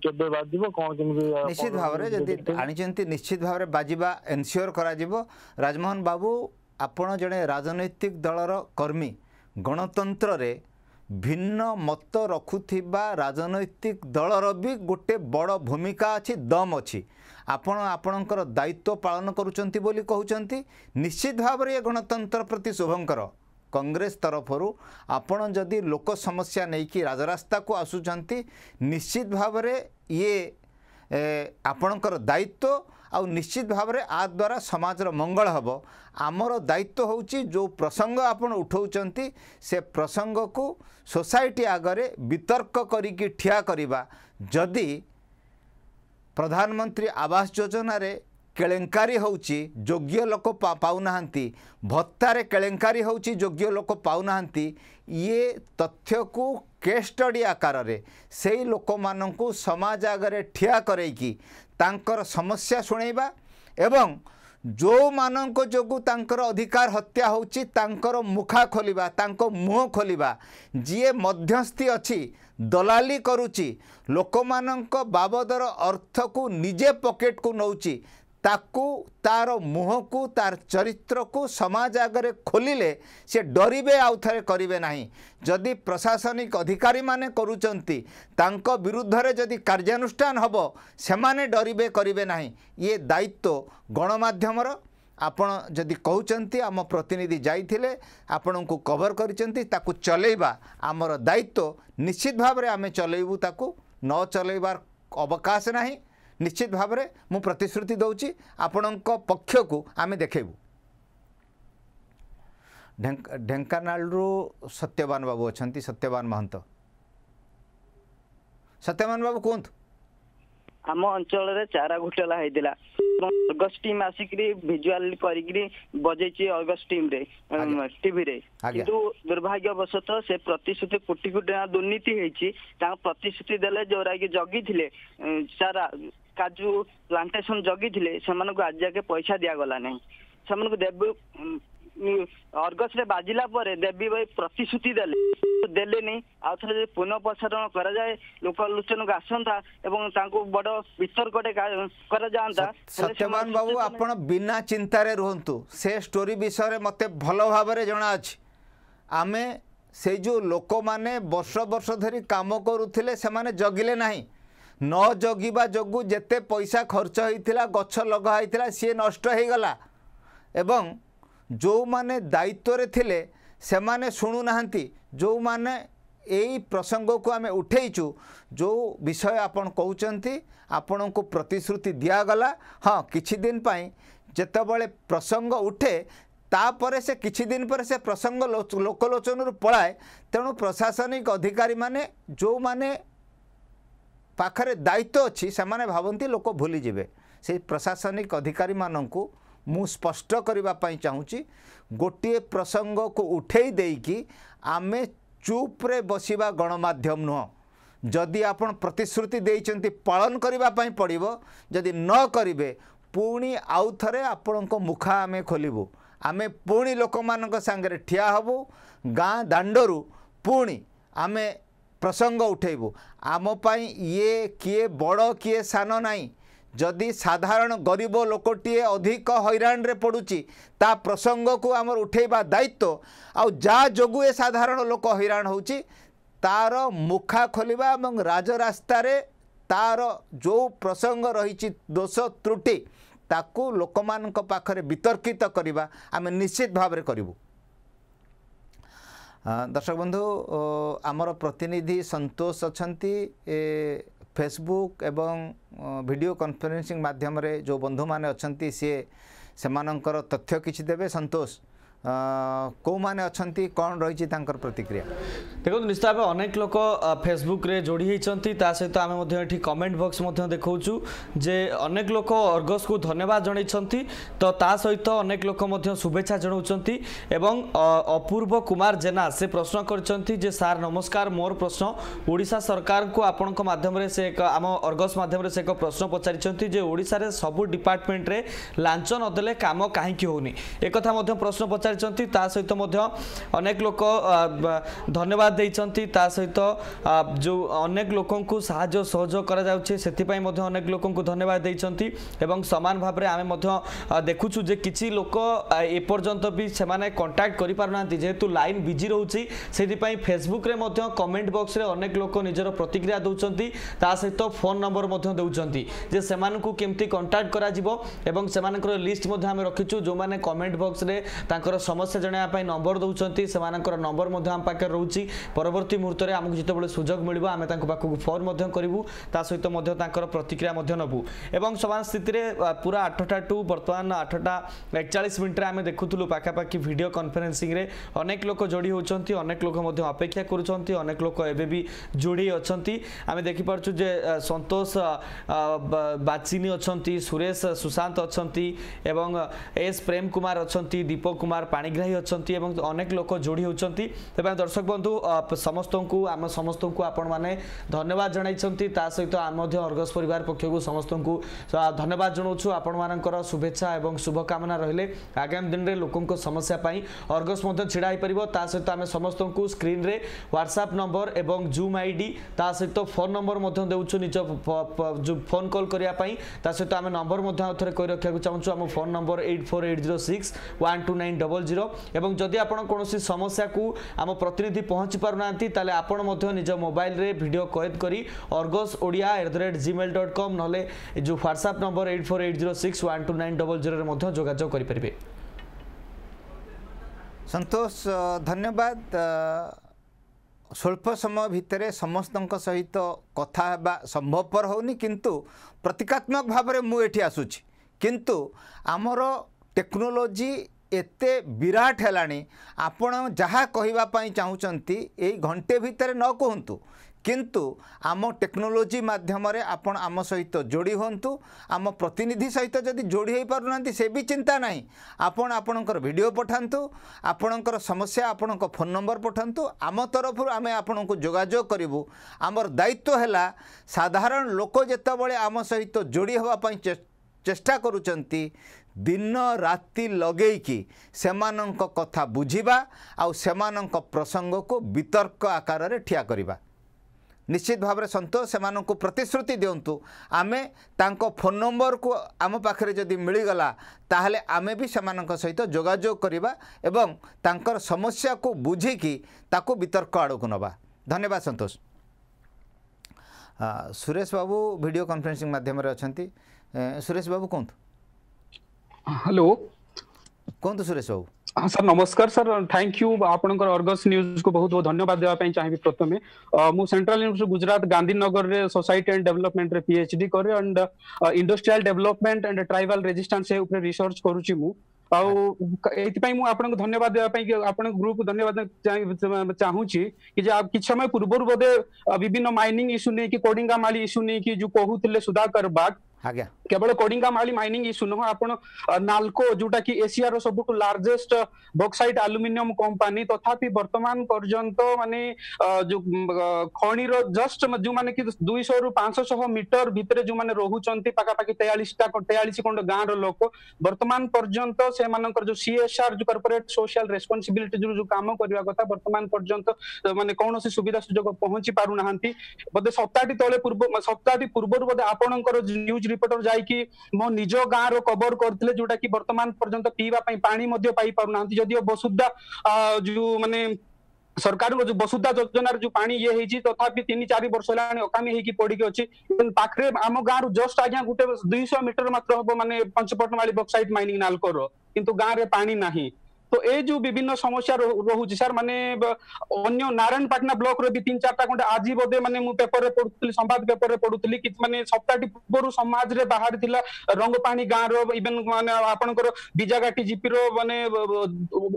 କେବେ ବାଜିବ କ'ଣ କେମିତି ନିଶ୍ଚିତ ଭାବରେ ଯଦି ଆଣିଛନ୍ତି ନିଶ୍ଚିତ ଭାବରେ ବାଜିବା ଏନସିଓର କରାଯିବ ରାଜମୋହନ ବାବୁ ଆପଣ ଜଣେ ରାଜନୈତିକ ଦଳର କର୍ମୀ ଗଣତନ୍ତ୍ରରେ ଭିନ୍ନ ମତ ରଖୁଥିବା ରାଜନୈତିକ ଦଳର ବି ଗୋଟେ ବଡ଼ ଭୂମିକା ଅଛି ଦମ୍ ଅଛି ଆପଣ ଆପଣଙ୍କର ଦାୟିତ୍ୱ ପାଳନ କରୁଛନ୍ତି ବୋଲି କହୁଛନ୍ତି ନିଶ୍ଚିତ ଭାବରେ ଏ ଗଣତନ୍ତ୍ର ପ୍ରତି ଶୁଭଙ୍କର କଂଗ୍ରେସ ତରଫରୁ ଆପଣ ଯଦି ଲୋକ ସମସ୍ୟା ନେଇକି ରାଜରାସ୍ତାକୁ ଆସୁଛନ୍ତି ନିଶ୍ଚିତ ଭାବରେ ଇଏ ଆପଣଙ୍କର ଦାୟିତ୍ୱ ଆଉ ନିଶ୍ଚିତ ଭାବରେ ଆ ଦ୍ୱାରା ସମାଜର ମଙ୍ଗଳ ହେବ ଆମର ଦାୟିତ୍ୱ ହେଉଛି ଯେଉଁ ପ୍ରସଙ୍ଗ ଆପଣ ଉଠାଉଛନ୍ତି ସେ ପ୍ରସଙ୍ଗକୁ ସୋସାଇଟି ଆଗରେ ବିତର୍କ କରିକି ଠିଆ କରିବା ଯଦି ପ୍ରଧାନମନ୍ତ୍ରୀ ଆବାସ ଯୋଜନାରେ କେଳେଙ୍କାରୀ ହେଉଛି ଯୋଗ୍ୟ ଲୋକ ପାଉନାହାନ୍ତି ଭତ୍ତାରେ କେଳେଙ୍କାରୀ ହେଉଛି ଯୋଗ୍ୟ ଲୋକ ପାଉନାହାନ୍ତି ଇଏ ତଥ୍ୟକୁ କେଷ୍ଟଡ଼ି ଆକାରରେ ସେଇ ଲୋକମାନଙ୍କୁ ସମାଜ ଆଗରେ ଠିଆ କରାଇକି ତାଙ୍କର ସମସ୍ୟା ଶୁଣେଇବା ଏବଂ ଯେଉଁମାନଙ୍କ ଯୋଗୁଁ ତାଙ୍କର ଅଧିକାର ହତ୍ୟା ହେଉଛି ତାଙ୍କର ମୁଖା ଖୋଲିବା ତାଙ୍କ ମୁହଁ ଖୋଲିବା ଯିଏ ମଧ୍ୟସ୍ଥି ଅଛି ଦଲାଲି କରୁଛି ଲୋକମାନଙ୍କ ବାବଦର ଅର୍ଥକୁ ନିଜେ ପକେଟ୍କୁ ନେଉଛି ତାକୁ ତାର ମୁହଁକୁ ତାର ଚରିତ୍ରକୁ ସମାଜ ଆଗରେ ଖୋଲିଲେ ସେ ଡରିବେ ଆଉ ଥରେ କରିବେ ନାହିଁ ଯଦି ପ୍ରଶାସନିକ ଅଧିକାରୀମାନେ କରୁଛନ୍ତି ତାଙ୍କ ବିରୁଦ୍ଧରେ ଯଦି କାର୍ଯ୍ୟାନୁଷ୍ଠାନ ହେବ ସେମାନେ ଡରିବେ କରିବେ ନାହିଁ ଇଏ ଦାୟିତ୍ୱ ଗଣମାଧ୍ୟମର ଆପଣ ଯଦି କହୁଛନ୍ତି ଆମ ପ୍ରତିନିଧି ଯାଇଥିଲେ ଆପଣଙ୍କୁ କଭର କରିଛନ୍ତି ତାକୁ ଚଲେଇବା ଆମର ଦାୟିତ୍ୱ ନିଶ୍ଚିତ ଭାବରେ ଆମେ ଚଲେଇବୁ ତାକୁ ନ ଚଲେଇବାର ଅବକାଶ ନାହିଁ ନିଶ୍ଚିତ ଭାବରେ ମୁଁ ପ୍ରତିଶ୍ରୁତି ଦେଉଛି ଆପଣଙ୍କ ପକ୍ଷକୁ ଆମେ ଦେଖେଇବୁ ଢେଙ୍କାନାଳରୁ ସତ୍ୟବାନ ବାବୁ ଅଛନ୍ତି ସତ୍ୟବାନ ମହନ୍ତ ସତ୍ୟବାନ ବାବୁ କୁହନ୍ତୁ ଆମ ଅଞ୍ଚଳରେ ଚାରା ଘୋଟାଲା ହେଇଥିଲା ଅର୍ଗସ ଟିମ୍ ଆସିକିରି ଭିଜୁଆଲ କରିକିରି ବଜେଇଛି ଅର୍ଗସ ଟିମ୍ରେ ଟିଭିରେ କିନ୍ତୁ ଦୁର୍ଭାଗ୍ୟବଶତଃ ସେ ପ୍ରତିଶ୍ରୁତି କୋଟି କୋଟି ଟଙ୍କା ଦୁର୍ନୀତି ହେଇଛି ତାଙ୍କ ପ୍ରତିଶ୍ରୁତି ଦେଲେ ଯୋଉରା କି ଜଗିଥିଲେ ସାରା କାଜୁ ପ୍ଲାଣ୍ଟେସନ ଜଗିଥିଲେ ସେମାନଙ୍କୁ ଆଜି ଯାକେ ପଇସା ଦିଆଗଲା ନାହିଁ ସେମାନଙ୍କୁ ଦେବୁ ଅର୍ଗସରେ ବାଜିଲା ପରେ ଦେବୀ ଭାଇ ପ୍ରତିଶ୍ରୁତି ଦେଲେ ଦେଲେନି ଆଉ ଥରେ ଯଦି ପୁନଃ ପ୍ରସାରଣ କରାଯାଏ ଲୋକାଲୋଚନକୁ ଆସନ୍ତା ଏବଂ ତାଙ୍କୁ ବଡ ବିତର୍କଟେ କରାଯାଆନ୍ତା ସତ୍ୟବାନ ବାବୁ ଆପଣ ବିନା ଚିନ୍ତାରେ ରୁହନ୍ତୁ ସେ ଷ୍ଟୋରି ବିଷୟରେ ମୋତେ ଭଲ ଭାବରେ ଜଣାଅଛି ଆମେ ସେଇ ଯେଉଁ ଲୋକମାନେ ବର୍ଷ ବର୍ଷ ଧରି କାମ କରୁଥିଲେ ସେମାନେ ଜଗିଲେ ନାହିଁ ନ ଜଗିବା ଯୋଗୁଁ ଯେତେ ପଇସା ଖର୍ଚ୍ଚ ହୋଇଥିଲା ଗଛ ଲଗା ହୋଇଥିଲା ସିଏ ନଷ୍ଟ ହୋଇଗଲା ଏବଂ ଯେଉଁମାନେ ଦାୟିତ୍ୱରେ ଥିଲେ ସେମାନେ ଶୁଣୁନାହାନ୍ତି ଯେଉଁମାନେ ଏଇ ପ୍ରସଙ୍ଗକୁ ଆମେ ଉଠେଇଛୁ ଯେଉଁ ବିଷୟ ଆପଣ କହୁଛନ୍ତି ଆପଣଙ୍କୁ ପ୍ରତିଶ୍ରୁତି ଦିଆଗଲା ହଁ କିଛି ଦିନ ପାଇଁ ଯେତେବେଳେ ପ୍ରସଙ୍ଗ ଉଠେ ତାପରେ ସେ କିଛି ଦିନ ପରେ ସେ ପ୍ରସଙ୍ଗ ଲୋକଲୋଚନରୁ ପଳାଏ ତେଣୁ ପ୍ରଶାସନିକ ଅଧିକାରୀମାନେ ଯେଉଁମାନେ ପାଖରେ ଦାୟିତ୍ୱ ଅଛି ସେମାନେ ଭାବନ୍ତି ଲୋକ ଭୁଲିଯିବେ ସେ ପ୍ରଶାସନିକ ଅଧିକାରୀମାନଙ୍କୁ ମୁଁ ସ୍ପଷ୍ଟ କରିବା ପାଇଁ ଚାହୁଁଛି ଗୋଟିଏ ପ୍ରସଙ୍ଗକୁ ଉଠେଇ ଦେଇକି ଆମେ ଚୁପ୍ରେ ବସିବା ଗଣମାଧ୍ୟମ ନୁହଁ ଯଦି ଆପଣ ପ୍ରତିଶ୍ରୁତି ଦେଇଛନ୍ତି ପାଳନ କରିବା ପାଇଁ ପଡ଼ିବ ଯଦି ନ କରିବେ ପୁଣି ଆଉ ଥରେ ଆପଣଙ୍କ ମୁଖା ଆମେ ଖୋଲିବୁ ଆମେ ପୁଣି ଲୋକମାନଙ୍କ ସାଙ୍ଗରେ ଠିଆ ହେବୁ ଗାଁ ଦାଣ୍ଡରୁ ପୁଣି ଆମେ ପ୍ରସଙ୍ଗ ଉଠାଇବୁ ଆମ ପାଇଁ ଇଏ କିଏ ବଡ଼ କିଏ ସାନ ନାହିଁ ଯଦି ସାଧାରଣ ଗରିବ ଲୋକଟିଏ ଅଧିକ ହଇରାଣରେ ପଡ଼ୁଛି ତା ପ୍ରସଙ୍ଗକୁ ଆମର ଉଠାଇବା ଦାୟିତ୍ୱ ଆଉ ଯାହା ଯୋଗୁଁ ଏ ସାଧାରଣ ଲୋକ ହଇରାଣ ହେଉଛି ତା'ର ମୁଖା ଖୋଲିବା ଏବଂ ରାଜରାସ୍ତାରେ ତା'ର ଯେଉଁ ପ୍ରସଙ୍ଗ ରହିଛି ଦୋଷ ତ୍ରୁଟି ତାକୁ ଲୋକମାନଙ୍କ ପାଖରେ ବିତର୍କିତ କରିବା ଆମେ ନିଶ୍ଚିତ ଭାବରେ କରିବୁ ଦର୍ଶକ ବନ୍ଧୁ ଆମର ପ୍ରତିନିଧି ସନ୍ତୋଷ ଅଛନ୍ତି ଏ ଫେସବୁକ୍ ଏବଂ ଭିଡ଼ିଓ କନଫରେନ୍ସିଂ ମାଧ୍ୟମରେ ଯେଉଁ ବନ୍ଧୁମାନେ ଅଛନ୍ତି ସିଏ ସେମାନଙ୍କର ତଥ୍ୟ କିଛି ଦେବେ ସନ୍ତୋଷ କେଉଁମାନେ ଅଛନ୍ତି କ'ଣ ରହିଛି ତାଙ୍କର ପ୍ରତିକ୍ରିୟା দেখুন নিশ্চিত ভাবে অনেক লোক ফেসবুকরে যোড়ি হয়েছেন তা সহ আমি এটি কমেন্ট বক্স দেখছু যে অনেক লোক অর্গসু ধন্যবাদ জনাইছেন তো তা সহ অনেক লোক শুভেচ্ছা জনাওছেন এবং অপূর্ব কুমার জেনা সে প্রশ্ন করছেন যে স্যার নমস্কার মোর প্রশ্ন ওড়িশা সরকার আপনার মাধ্যমে সে এক আম অর্গস মাধ্যমে সে এক প্রশ্ন পচারিছেন যে ওড়িশার সবু ডিপার্টমেন্টরে লাঞ্চ নদেলে কাম কাহিকি হোনি একথা প্রশ্ন পচারিছেন তা সহ অনেক লোক ধন্যবাদ ଦେଇଛନ୍ତି ତା ସହିତ ଯେଉଁ ଅନେକ ଲୋକଙ୍କୁ ସାହାଯ୍ୟ ସହଯୋଗ କରାଯାଉଛି ସେଥିପାଇଁ ମଧ୍ୟ ଅନେକ ଲୋକଙ୍କୁ ଧନ୍ୟବାଦ ଦେଇଛନ୍ତି ଏବଂ ସମାନ ଭାବରେ ଆମେ ମଧ୍ୟ ଦେଖୁଛୁ ଯେ କିଛି ଲୋକ ଏପର୍ଯ୍ୟନ୍ତ ବି ସେମାନେ କଣ୍ଟାକ୍ଟ କରିପାରୁନାହାନ୍ତି ଯେହେତୁ ଲାଇନ୍ ବିଜି ରହୁଛି ସେଥିପାଇଁ ଫେସବୁକ୍ରେ ମଧ୍ୟ କମେଣ୍ଟ ବକ୍ସରେ ଅନେକ ଲୋକ ନିଜର ପ୍ରତିକ୍ରିୟା ଦେଉଛନ୍ତି ତା ସହିତ ଫୋନ୍ ନମ୍ବର ମଧ୍ୟ ଦେଉଛନ୍ତି ଯେ ସେମାନଙ୍କୁ କେମିତି କଣ୍ଟାକ୍ଟ କରାଯିବ ଏବଂ ସେମାନଙ୍କର ଲିଷ୍ଟ ମଧ୍ୟ ଆମେ ରଖିଛୁ ଯେଉଁମାନେ କମେଣ୍ଟ ବକ୍ସରେ ତାଙ୍କର ସମସ୍ୟା ଜଣାଇବା ପାଇଁ ନମ୍ବର ଦେଉଛନ୍ତି ସେମାନଙ୍କର ନମ୍ବର ମଧ୍ୟ ଆମ ପାଖରେ ରହୁଛି पवर्ती मुर्ते पाखु फोन ता सहित प्रतिक्रिया नबुस्थितिले पुरा आठटा टु बर्तमान आठटा एकचालिस मिनट देखुलु पाखापा भिडियो रे अनेक लोक जोडीहेन्ट अनेक लोक अपेक्षा गर्ुन्छ अनेक लोक ए जोडी अनि आमे परचु जे संतोष बाचिनी अनि सुरेश सुशान्त अन्ति प्रेमकुमार अन्त दीपक कुमार पाग्राही एवं अनेक लोक जोडी हुन्छ त्यही दर्शक बन्धु ସମସ୍ତଙ୍କୁ ଆମ ସମସ୍ତଙ୍କୁ ଆପଣମାନେ ଧନ୍ୟବାଦ ଜଣାଇଛନ୍ତି ତା ସହିତ ଆମେ ମଧ୍ୟ ଅର୍ଗସ ପରିବାର ପକ୍ଷକୁ ସମସ୍ତଙ୍କୁ ଧନ୍ୟବାଦ ଜଣାଉଛୁ ଆପଣମାନଙ୍କର ଶୁଭେଚ୍ଛା ଏବଂ ଶୁଭକାମନା ରହିଲେ ଆଗାମୀ ଦିନରେ ଲୋକଙ୍କ ସମସ୍ୟା ପାଇଁ ଅର୍ଗସ ମଧ୍ୟ ଛିଡ଼ା ହୋଇପାରିବ ତା ସହିତ ଆମେ ସମସ୍ତଙ୍କୁ ସ୍କ୍ରିନ୍ରେ ହ୍ୱାଟ୍ସଆପ୍ ନମ୍ବର ଏବଂ ଜୁମ୍ ଆଇଡ଼ି ତା ସହିତ ଫୋନ୍ ନମ୍ବର ମଧ୍ୟ ଦେଉଛୁ ନିଜ ଫୋନ୍ କଲ୍ କରିବା ପାଇଁ ତା ସହିତ ଆମେ ନମ୍ବର ମଧ୍ୟ ଆଉ ଥରେ କହି ରଖିବାକୁ ଚାହୁଁଛୁ ଆମ phone number eight four eight zero six one two nine double zero ଏବଂ ଯଦି ଆପଣ କୌଣସି ସମସ୍ୟାକୁ ଆମ ପ୍ରତିନିଧି ପହଞ୍ଚି ବୁଝିପାରୁନାହାନ୍ତି ତାହେଲେ ଆପଣ ମଧ୍ୟ ନିଜ ମୋବାଇଲରେ ଭିଡ଼ିଓ କଏଦ କରି Argus Odia at the rate Gmail dot com ନହେଲେ ଯେଉଁ WhatsApp number eight four eight zero six one two nine double ଜିରୋରେ ମଧ୍ୟ ଯୋଗାଯୋଗ କରିପାରିବେ ସନ୍ତୋଷ ଧନ୍ୟବାଦ ସ୍ୱଳ୍ପ ସମୟ ଭିତରେ ସମସ୍ତଙ୍କ ସହିତ କଥା ହେବା ସମ୍ଭବପର ହେଉନି କିନ୍ତୁ ପ୍ରତୀକାତ୍ମକ ଭାବରେ ମୁଁ ଏଠି ଆସୁଛି କିନ୍ତୁ ଆମର ଟେକ୍ନୋଲୋଜି ଏତେ ବିରାଟ ହେଲାଣି ଆପଣ ଯାହା କହିବା ପାଇଁ ଚାହୁଁଛନ୍ତି ଏଇ ଘଣ୍ଟେ ଭିତରେ ନ କୁହନ୍ତୁ କିନ୍ତୁ ଆମ ଟେକ୍ନୋଲୋଜି ମାଧ୍ୟମରେ ଆପଣ ଆମ ସହିତ ଯୋଡ଼ି ହୁଅନ୍ତୁ ଆମ ପ୍ରତିନିଧି ସହିତ ଯଦି ଯୋଡ଼ି ହୋଇପାରୁନାହାନ୍ତି ସେ ବି ଚିନ୍ତା ନାହିଁ ଆପଣ ଆପଣଙ୍କର ଭିଡ଼ିଓ ପଠାନ୍ତୁ ଆପଣଙ୍କର ସମସ୍ୟା ଆପଣଙ୍କ ଫୋନ୍ ନମ୍ବର ପଠାନ୍ତୁ ଆମ ତରଫରୁ ଆମେ ଆପଣଙ୍କୁ ଯୋଗାଯୋଗ କରିବୁ ଆମର ଦାୟିତ୍ୱ ହେଲା ସାଧାରଣ ଲୋକ ଯେତେବେଳେ ଆମ ସହିତ ଯୋଡ଼ି ହେବା ପାଇଁ ଚେଷ୍ଟା କରୁଛନ୍ତି ଦିନ ରାତି ଲଗେଇକି ସେମାନଙ୍କ କଥା ବୁଝିବା ଆଉ ସେମାନଙ୍କ ପ୍ରସଙ୍ଗକୁ ବିତର୍କ ଆକାରରେ ଠିଆ କରିବା ନିଶ୍ଚିତ ଭାବରେ ସନ୍ତୋଷ ସେମାନଙ୍କୁ ପ୍ରତିଶ୍ରୁତି ଦିଅନ୍ତୁ ଆମେ ତାଙ୍କ ଫୋନ୍ ନମ୍ବରକୁ ଆମ ପାଖରେ ଯଦି ମିଳିଗଲା ତାହେଲେ ଆମେ ବି ସେମାନଙ୍କ ସହିତ ଯୋଗାଯୋଗ କରିବା ଏବଂ ତାଙ୍କର ସମସ୍ୟାକୁ ବୁଝିକି ତାକୁ ବିତର୍କ ଆଡ଼କୁ ନେବା ଧନ୍ୟବାଦ ସନ୍ତୋଷ ସୁରେଶ ବାବୁ ଭିଡ଼ିଓ କନଫରେନ୍ସିଂ ମାଧ୍ୟମରେ ଅଛନ୍ତି ସୁରେଶ ବାବୁ କୁହନ୍ତୁ हेलो कौन तो सुरेश बाबू सर नमस्कार सर थैंक यू आपनकर अर्गस न्यूज को बहुत बहुत धन्यवाद देवा पई चाहे प्रथमे मु सेंट्रल यूनिवर्सिटी गुजरात गांधीनगर रे सोसाइटी एंड डेवलपमेंट रे पीएचडी करे and industrial development and tribal resistance हे ऊपर रिसर्च करू धन्यवाद ग्रुप धन्यवाद कि समय पूर्व बदे विभिन्न माइनिंग इशू नै कि माली इशू नै कि जो कहते सुधाकर बाग आ केवल कड़िंग माड़ी माइनिंग इश्यू नुह आप नाल्को जोटा कि एसीआर सबु लार्जेस्ट बक्साइट आलुमिनियम कंपानी तथापि तो वर्तमान पर्यटन मानी जो खणीर जस्ट जो मैंने कि दुईश रु पांचशह मीटर भितर जो मैंने रोचा पाखापाखि तेयालीस तेयालीस खंड गाँव रोक बर्तमान पर्यटन से मानकर जो सी एस आर जो कर्पोरेट सोशियाल रेस्पनसबिलिटी जो कम करने कथ बर्तमान पर्यटन मानते कौन सी सुविधा सुजोग पहुंची पार ना बोधे सप्ताह तेल पूर्व सप्ताह पूर्व बोधे आपंकर रिपोर्टर जाए ପାଇକି ମୋ ନିଜ ଗାଁର କଭର କରିଥିଲେ ଯୋଉଟା କି ବର୍ତ୍ତମାନ ପର୍ଯ୍ୟନ୍ତ ପିଇବା ପାଇଁ ପାଣି ମଧ୍ୟ ପାଇପାରୁନାହାନ୍ତି ଯଦିଓ ବସୁଦ୍ଧା ଯୋଉ ମାନେ ସରକାରଙ୍କ ଯୋଉ ବସୁଧା ଯୋଜନାରେ ଯୋଉ ପାଣି ଇଏ ହେଇଛି ତଥାପି ତିନି ଚାରି ବର୍ଷ ହେଲାଣି ଅକାମି ହେଇକି ପଡିକି ଅଛି ପାଖରେ ଆମ ଗାଁରୁ ଜଷ୍ଟ ଆଜ୍ଞା ଗୋଟେ ଦୁଇଶହ ମିଟର ମାତ୍ର ହବ ମାନେ ପଞ୍ଚପଟମାଳି ବକ୍ସାଇଟ୍ ମାଇନିଂ ନାଲକୋର କିନ୍ତୁ ଗାଁରେ ପାଣି ନାହିଁ তো এই যে বিভিন্ন সমস্যা রহুছি স্যার মানে অন্য নারায়ণ পাটনা ব্লক রে বি তিন চারটা খন্ডে আজি বোধে মানে মু পেপার রে পড়ুতলি সংবাদ পেপার রে পড়ুতলি কি মানে সপ্তাহটি পূর্বরু সমাজ রে বাহারি থিলা রঙ্গপাণি গাঁ র ইভেন মানে আপনকর বিজাগাটি জিপি র মানে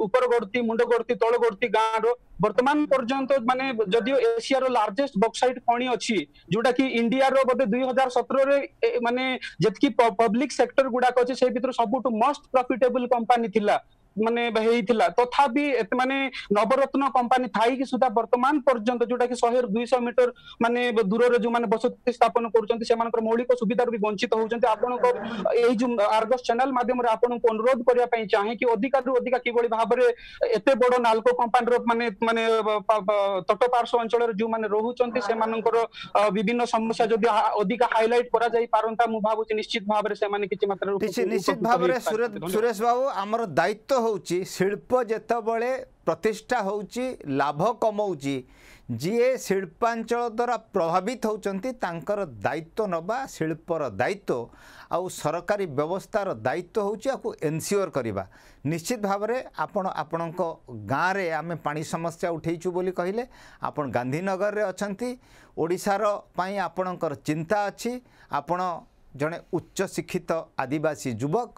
উপর গড়তি মুন্ড গড়তি তল গড়তি গাঁ র বর্তমান পর্যন্ত মানে যদিও এশিয়ার লার্জেস্ট বক্সাইট খনি অছি যোটা কি ইন্ডিয়ার বোধে দুই হাজার সতেরে মানে যেতকি পব্লিক সেক্টর গুড়াক অছে সেই ভিতর সবুঠু মোস্ট প্রফিটেবল কোম্পানি থিলা ମାନେ ହେଇଥିଲା ତଥାପି ଏତେ ମାନେ ନବରତ୍ନ କମ୍ପାନୀ ଥାଇକି ସୁଦ୍ଧା ବର୍ତ୍ତମାନ ପର୍ଯ୍ୟନ୍ତ ଯୋଉଟା କି ଶହେରୁ ଦୁଇଶହ ମିଟର ମାନେ ଦୂରରେ ଯୋଉମାନେ ବସତି ସ୍ଥାପନ କରୁଛନ୍ତି ସେମାନଙ୍କର ମୌଳିକ ସୁବିଧାରୁ ବି ବଞ୍ଚିତ ହଉଛନ୍ତି ଆପଣଙ୍କ ଏଇ ଯୋଉ ଆର୍ଗସ୍ ଚ୍ୟାନେଲ ମାଧ୍ୟମରେ ଆପଣଙ୍କୁ ଅନୁରୋଧ କରିବା ପାଇଁ ଚାହେଁ କି ଅଧିକାରୁ ଅଧିକା କିଭଳି ଭାବରେ ଏତେ ବଡ ନାଲକୋ କମ୍ପାନୀର ମାନେ ମାନେ ତଟପାର୍ଶ୍ୱ ଅଞ୍ଚଳରେ ଯୋଉମାନେ ରହୁଛନ୍ତି ସେମାନଙ୍କର ବିଭିନ୍ନ ସମସ୍ୟା ଯଦି ଅଧିକା ହାଇଲାଇଟ କରାଯାଇ ପାରନ୍ତା ମୁଁ ଭାବୁଛି ନିଶ୍ଚିତ ଭାବରେ ସେମାନେ କିଛି ମାତ୍ରାରେ ନିଶ୍ଚିତ ଭାବରେ ସୁରେଶ ବାବୁ ଆମର ଦାୟିତ୍ୱ ହେଉଛି ଶିଳ୍ପ ଯେତେବେଳେ ପ୍ରତିଷ୍ଠା ହେଉଛି ଲାଭ କମାଉଛି ଯିଏ ଶିଳ୍ପାଞ୍ଚଳ ଦ୍ୱାରା ପ୍ରଭାବିତ ହେଉଛନ୍ତି ତାଙ୍କର ଦାୟିତ୍ୱ ନେବା ଶିଳ୍ପର ଦାୟିତ୍ୱ ଆଉ ସରକାରୀ ବ୍ୟବସ୍ଥାର ଦାୟିତ୍ୱ ହେଉଛି ଆକୁ ଏନସିଓର କରିବା ନିଶ୍ଚିତ ଭାବରେ ଆପଣ ଆପଣଙ୍କ ଗାଁରେ ଆମେ ପାଣି ସମସ୍ୟା ଉଠାଇଛୁ ବୋଲି କହିଲେ ଆପଣ ଗାନ୍ଧୀନଗରରେ ଅଛନ୍ତି ଓଡ଼ିଶାର ପାଇଁ ଆପଣଙ୍କର ଚିନ୍ତା ଅଛି ଆପଣ ଜଣେ ଉଚ୍ଚ ଶିକ୍ଷିତ ଆଦିବାସୀ ଯୁବକ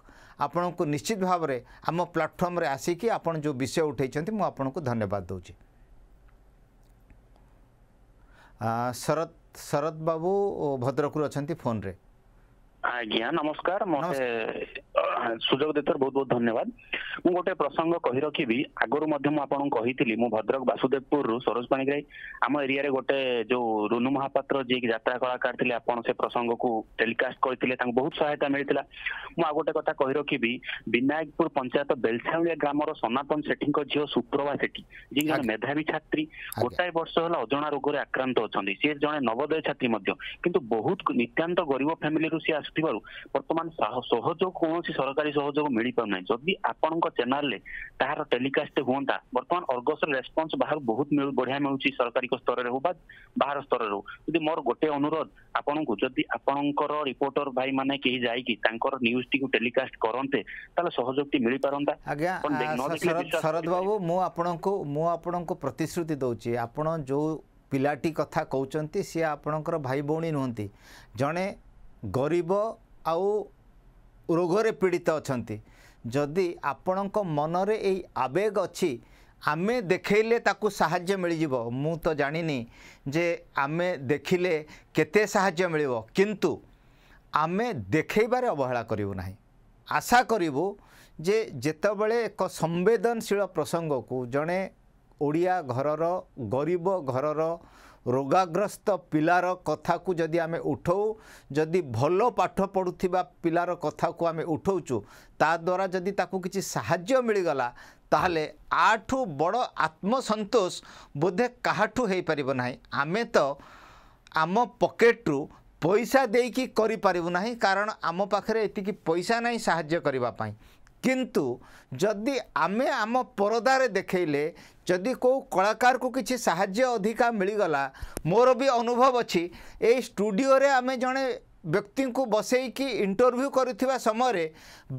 ଆପଣଙ୍କୁ ନିଶ୍ଚିତ ଭାବରେ ଆମ ପ୍ଲାଟଫର୍ମରେ ଆସିକି ଆପଣ ଯେଉଁ ବିଷୟ ଉଠାଇଛନ୍ତି ମୁଁ ଆପଣଙ୍କୁ ଧନ୍ୟବାଦ ଦେଉଛି ଶରତ ଶରତ ବାବୁ ଭଦ୍ରକରୁ ଅଛନ୍ତି ଫୋନ୍ରେ ଆଜ୍ଞା ନମସ୍କାର ମୋତେ ସୁଯୋଗ ଦେଇଥିବାରୁ ବହୁତ ବହୁତ ଧନ୍ୟବାଦ ମୁଁ ଗୋଟେ ପ୍ରସଙ୍ଗ କହି ରଖିବି ଆଗରୁ ମଧ୍ୟ ମୁଁ ଆପଣଙ୍କୁ କହିଥିଲି ମୁଁ ଭଦ୍ରକ ବାସୁଦେବପୁରରୁ ସରୋଜ ପାଣିଗ୍ରାହୀ ଆମ ଏରିଆରେ ଗୋଟେ ଯୋଉ ରୁନୁ ମହାପାତ୍ର ଯିଏକି ଯାତ୍ରା କଳାକାର ଥିଲେ ଆପଣ ସେ ପ୍ରସଙ୍ଗକୁ ଟେଲିକାଷ୍ଟ କରିଥିଲେ ତାଙ୍କୁ ବହୁତ ସହାୟତା ମିଳିଥିଲା ମୁଁ ଆଉ ଗୋଟେ କଥା କହି ରଖିବି ବିନାୟକପୁର ପଞ୍ଚାୟତ ବେଲଛାଉଳିଆ ଗ୍ରାମର ସନାତନ ସେଠୀଙ୍କ ଝିଅ ସୁପ୍ରଭା ସେଠୀ ଯିଏ ଜଣେ ମେଧାବୀ ଛାତ୍ରୀ ଗୋଟାଏ ବର୍ଷ ହେଲା ଅଜଣା ରୋଗରେ ଆକ୍ରାନ୍ତ ଅଛନ୍ତି ସିଏ ଜଣେ ନବୋଦୟ ଛାତ୍ରୀ ମଧ୍ୟ କିନ୍ତୁ ବହୁତ ନିତ୍ୟାନ୍ତ ଗରିବ ଫ୍ୟାମିଲିରୁ ସିଏ ଆସୁଥିବାରୁ ବର୍ତ୍ତମାନ ସହଯୋଗ କୌଣସି ସରକାରୀ ସହଯୋଗ ମିଳିପାରୁନାହିଁ ଯଦି ଆପଣଙ୍କ ଚ୍ୟାନେଲରେ ତାହାର ଟେଲିକାଷ୍ଟ ହୁଅନ୍ତା ବର୍ତ୍ତମାନ ଅର୍ଗସର ରେସ୍ପନ୍ସ ବାହାରୁ ବହୁତ ବଢିଆ ମିଳୁଛି ସରକାରୀଙ୍କ ସ୍ତରରେ ହଉ ବା ବାହାର ସ୍ତରରେ ହଉ ଯଦି ମୋର ଗୋଟେ ଅନୁରୋଧ ଆପଣଙ୍କୁ ଯଦି ଆପଣଙ୍କର ରିପୋର୍ଟର ଭାଇମାନେ କେହି ଯାଇକି ତାଙ୍କର ଟିକୁ ଟେଲିକାଷ୍ଟ କରନ୍ତେ ତାହେଲେ ସହଯୋଗଟି ମିଳିପାରନ୍ତା ଆଜ୍ଞା ଶରଦ ବାବୁ ମୁଁ ଆପଣଙ୍କୁ ମୁଁ ଆପଣଙ୍କୁ ପ୍ରତିଶ୍ରୁତି ଦେଉଛି ଆପଣ ଯେଉଁ ପିଲାଟି କଥା କହୁଛନ୍ତି ସିଏ ଆପଣଙ୍କର ଭାଇ ଭଉଣୀ ନୁହନ୍ତି ଜଣେ ଗରିବ ଆଉ ରୋଗରେ ପୀଡ଼ିତ ଅଛନ୍ତି ଯଦି ଆପଣଙ୍କ ମନରେ ଏଇ ଆବେଗ ଅଛି ଆମେ ଦେଖେଇଲେ ତାକୁ ସାହାଯ୍ୟ ମିଳିଯିବ ମୁଁ ତ ଜାଣିନି ଯେ ଆମେ ଦେଖିଲେ କେତେ ସାହାଯ୍ୟ ମିଳିବ କିନ୍ତୁ ଆମେ ଦେଖେଇବାରେ ଅବହେଳା କରିବୁ ନାହିଁ ଆଶା କରିବୁ ଯେ ଯେତେବେଳେ ଏକ ସମ୍ବେଦନଶୀଳ ପ୍ରସଙ୍ଗକୁ ଜଣେ ଓଡ଼ିଆ ଘରର ଗରିବ ଘରର ରୋଗାଗ୍ରସ୍ତ ପିଲାର କଥାକୁ ଯଦି ଆମେ ଉଠଉ ଯଦି ଭଲ ପାଠ ପଢ଼ୁଥିବା ପିଲାର କଥାକୁ ଆମେ ଉଠଉଛୁ ତା ଦ୍ୱାରା ଯଦି ତାକୁ କିଛି ସାହାଯ୍ୟ ମିଳିଗଲା ତାହେଲେ ଆଠୁ ବଡ଼ ଆତ୍ମସନ୍ତୋଷ ବୋଧେ କାହାଠୁ ହୋଇପାରିବ ନାହିଁ ଆମେ ତ ଆମ ପକେଟ୍ରୁ ପଇସା ଦେଇକି କରିପାରିବୁ ନାହିଁ କାରଣ ଆମ ପାଖରେ ଏତିକି ପଇସା ନାହିଁ ସାହାଯ୍ୟ କରିବା ପାଇଁ কিন্তু যদি ଆମେ ଆମ ପରଦାରେ ଦେଖେଇଲେ ଯଦି କେଉଁ କଳାକାରକୁ କିଛି ସାହାଯ୍ୟ ଅଧିକା ମିଳିଗଲା ମୋର ବି ଅନୁଭବ ଅଛି ଏଇ ଷ୍ଟୁଡ଼ିଓରେ ଆମେ ଜଣେ ବ୍ୟକ୍ତିଙ୍କୁ ବସେଇକି ଇଣ୍ଟରଭ୍ୟୁ କରୁଥିବା ସମୟରେ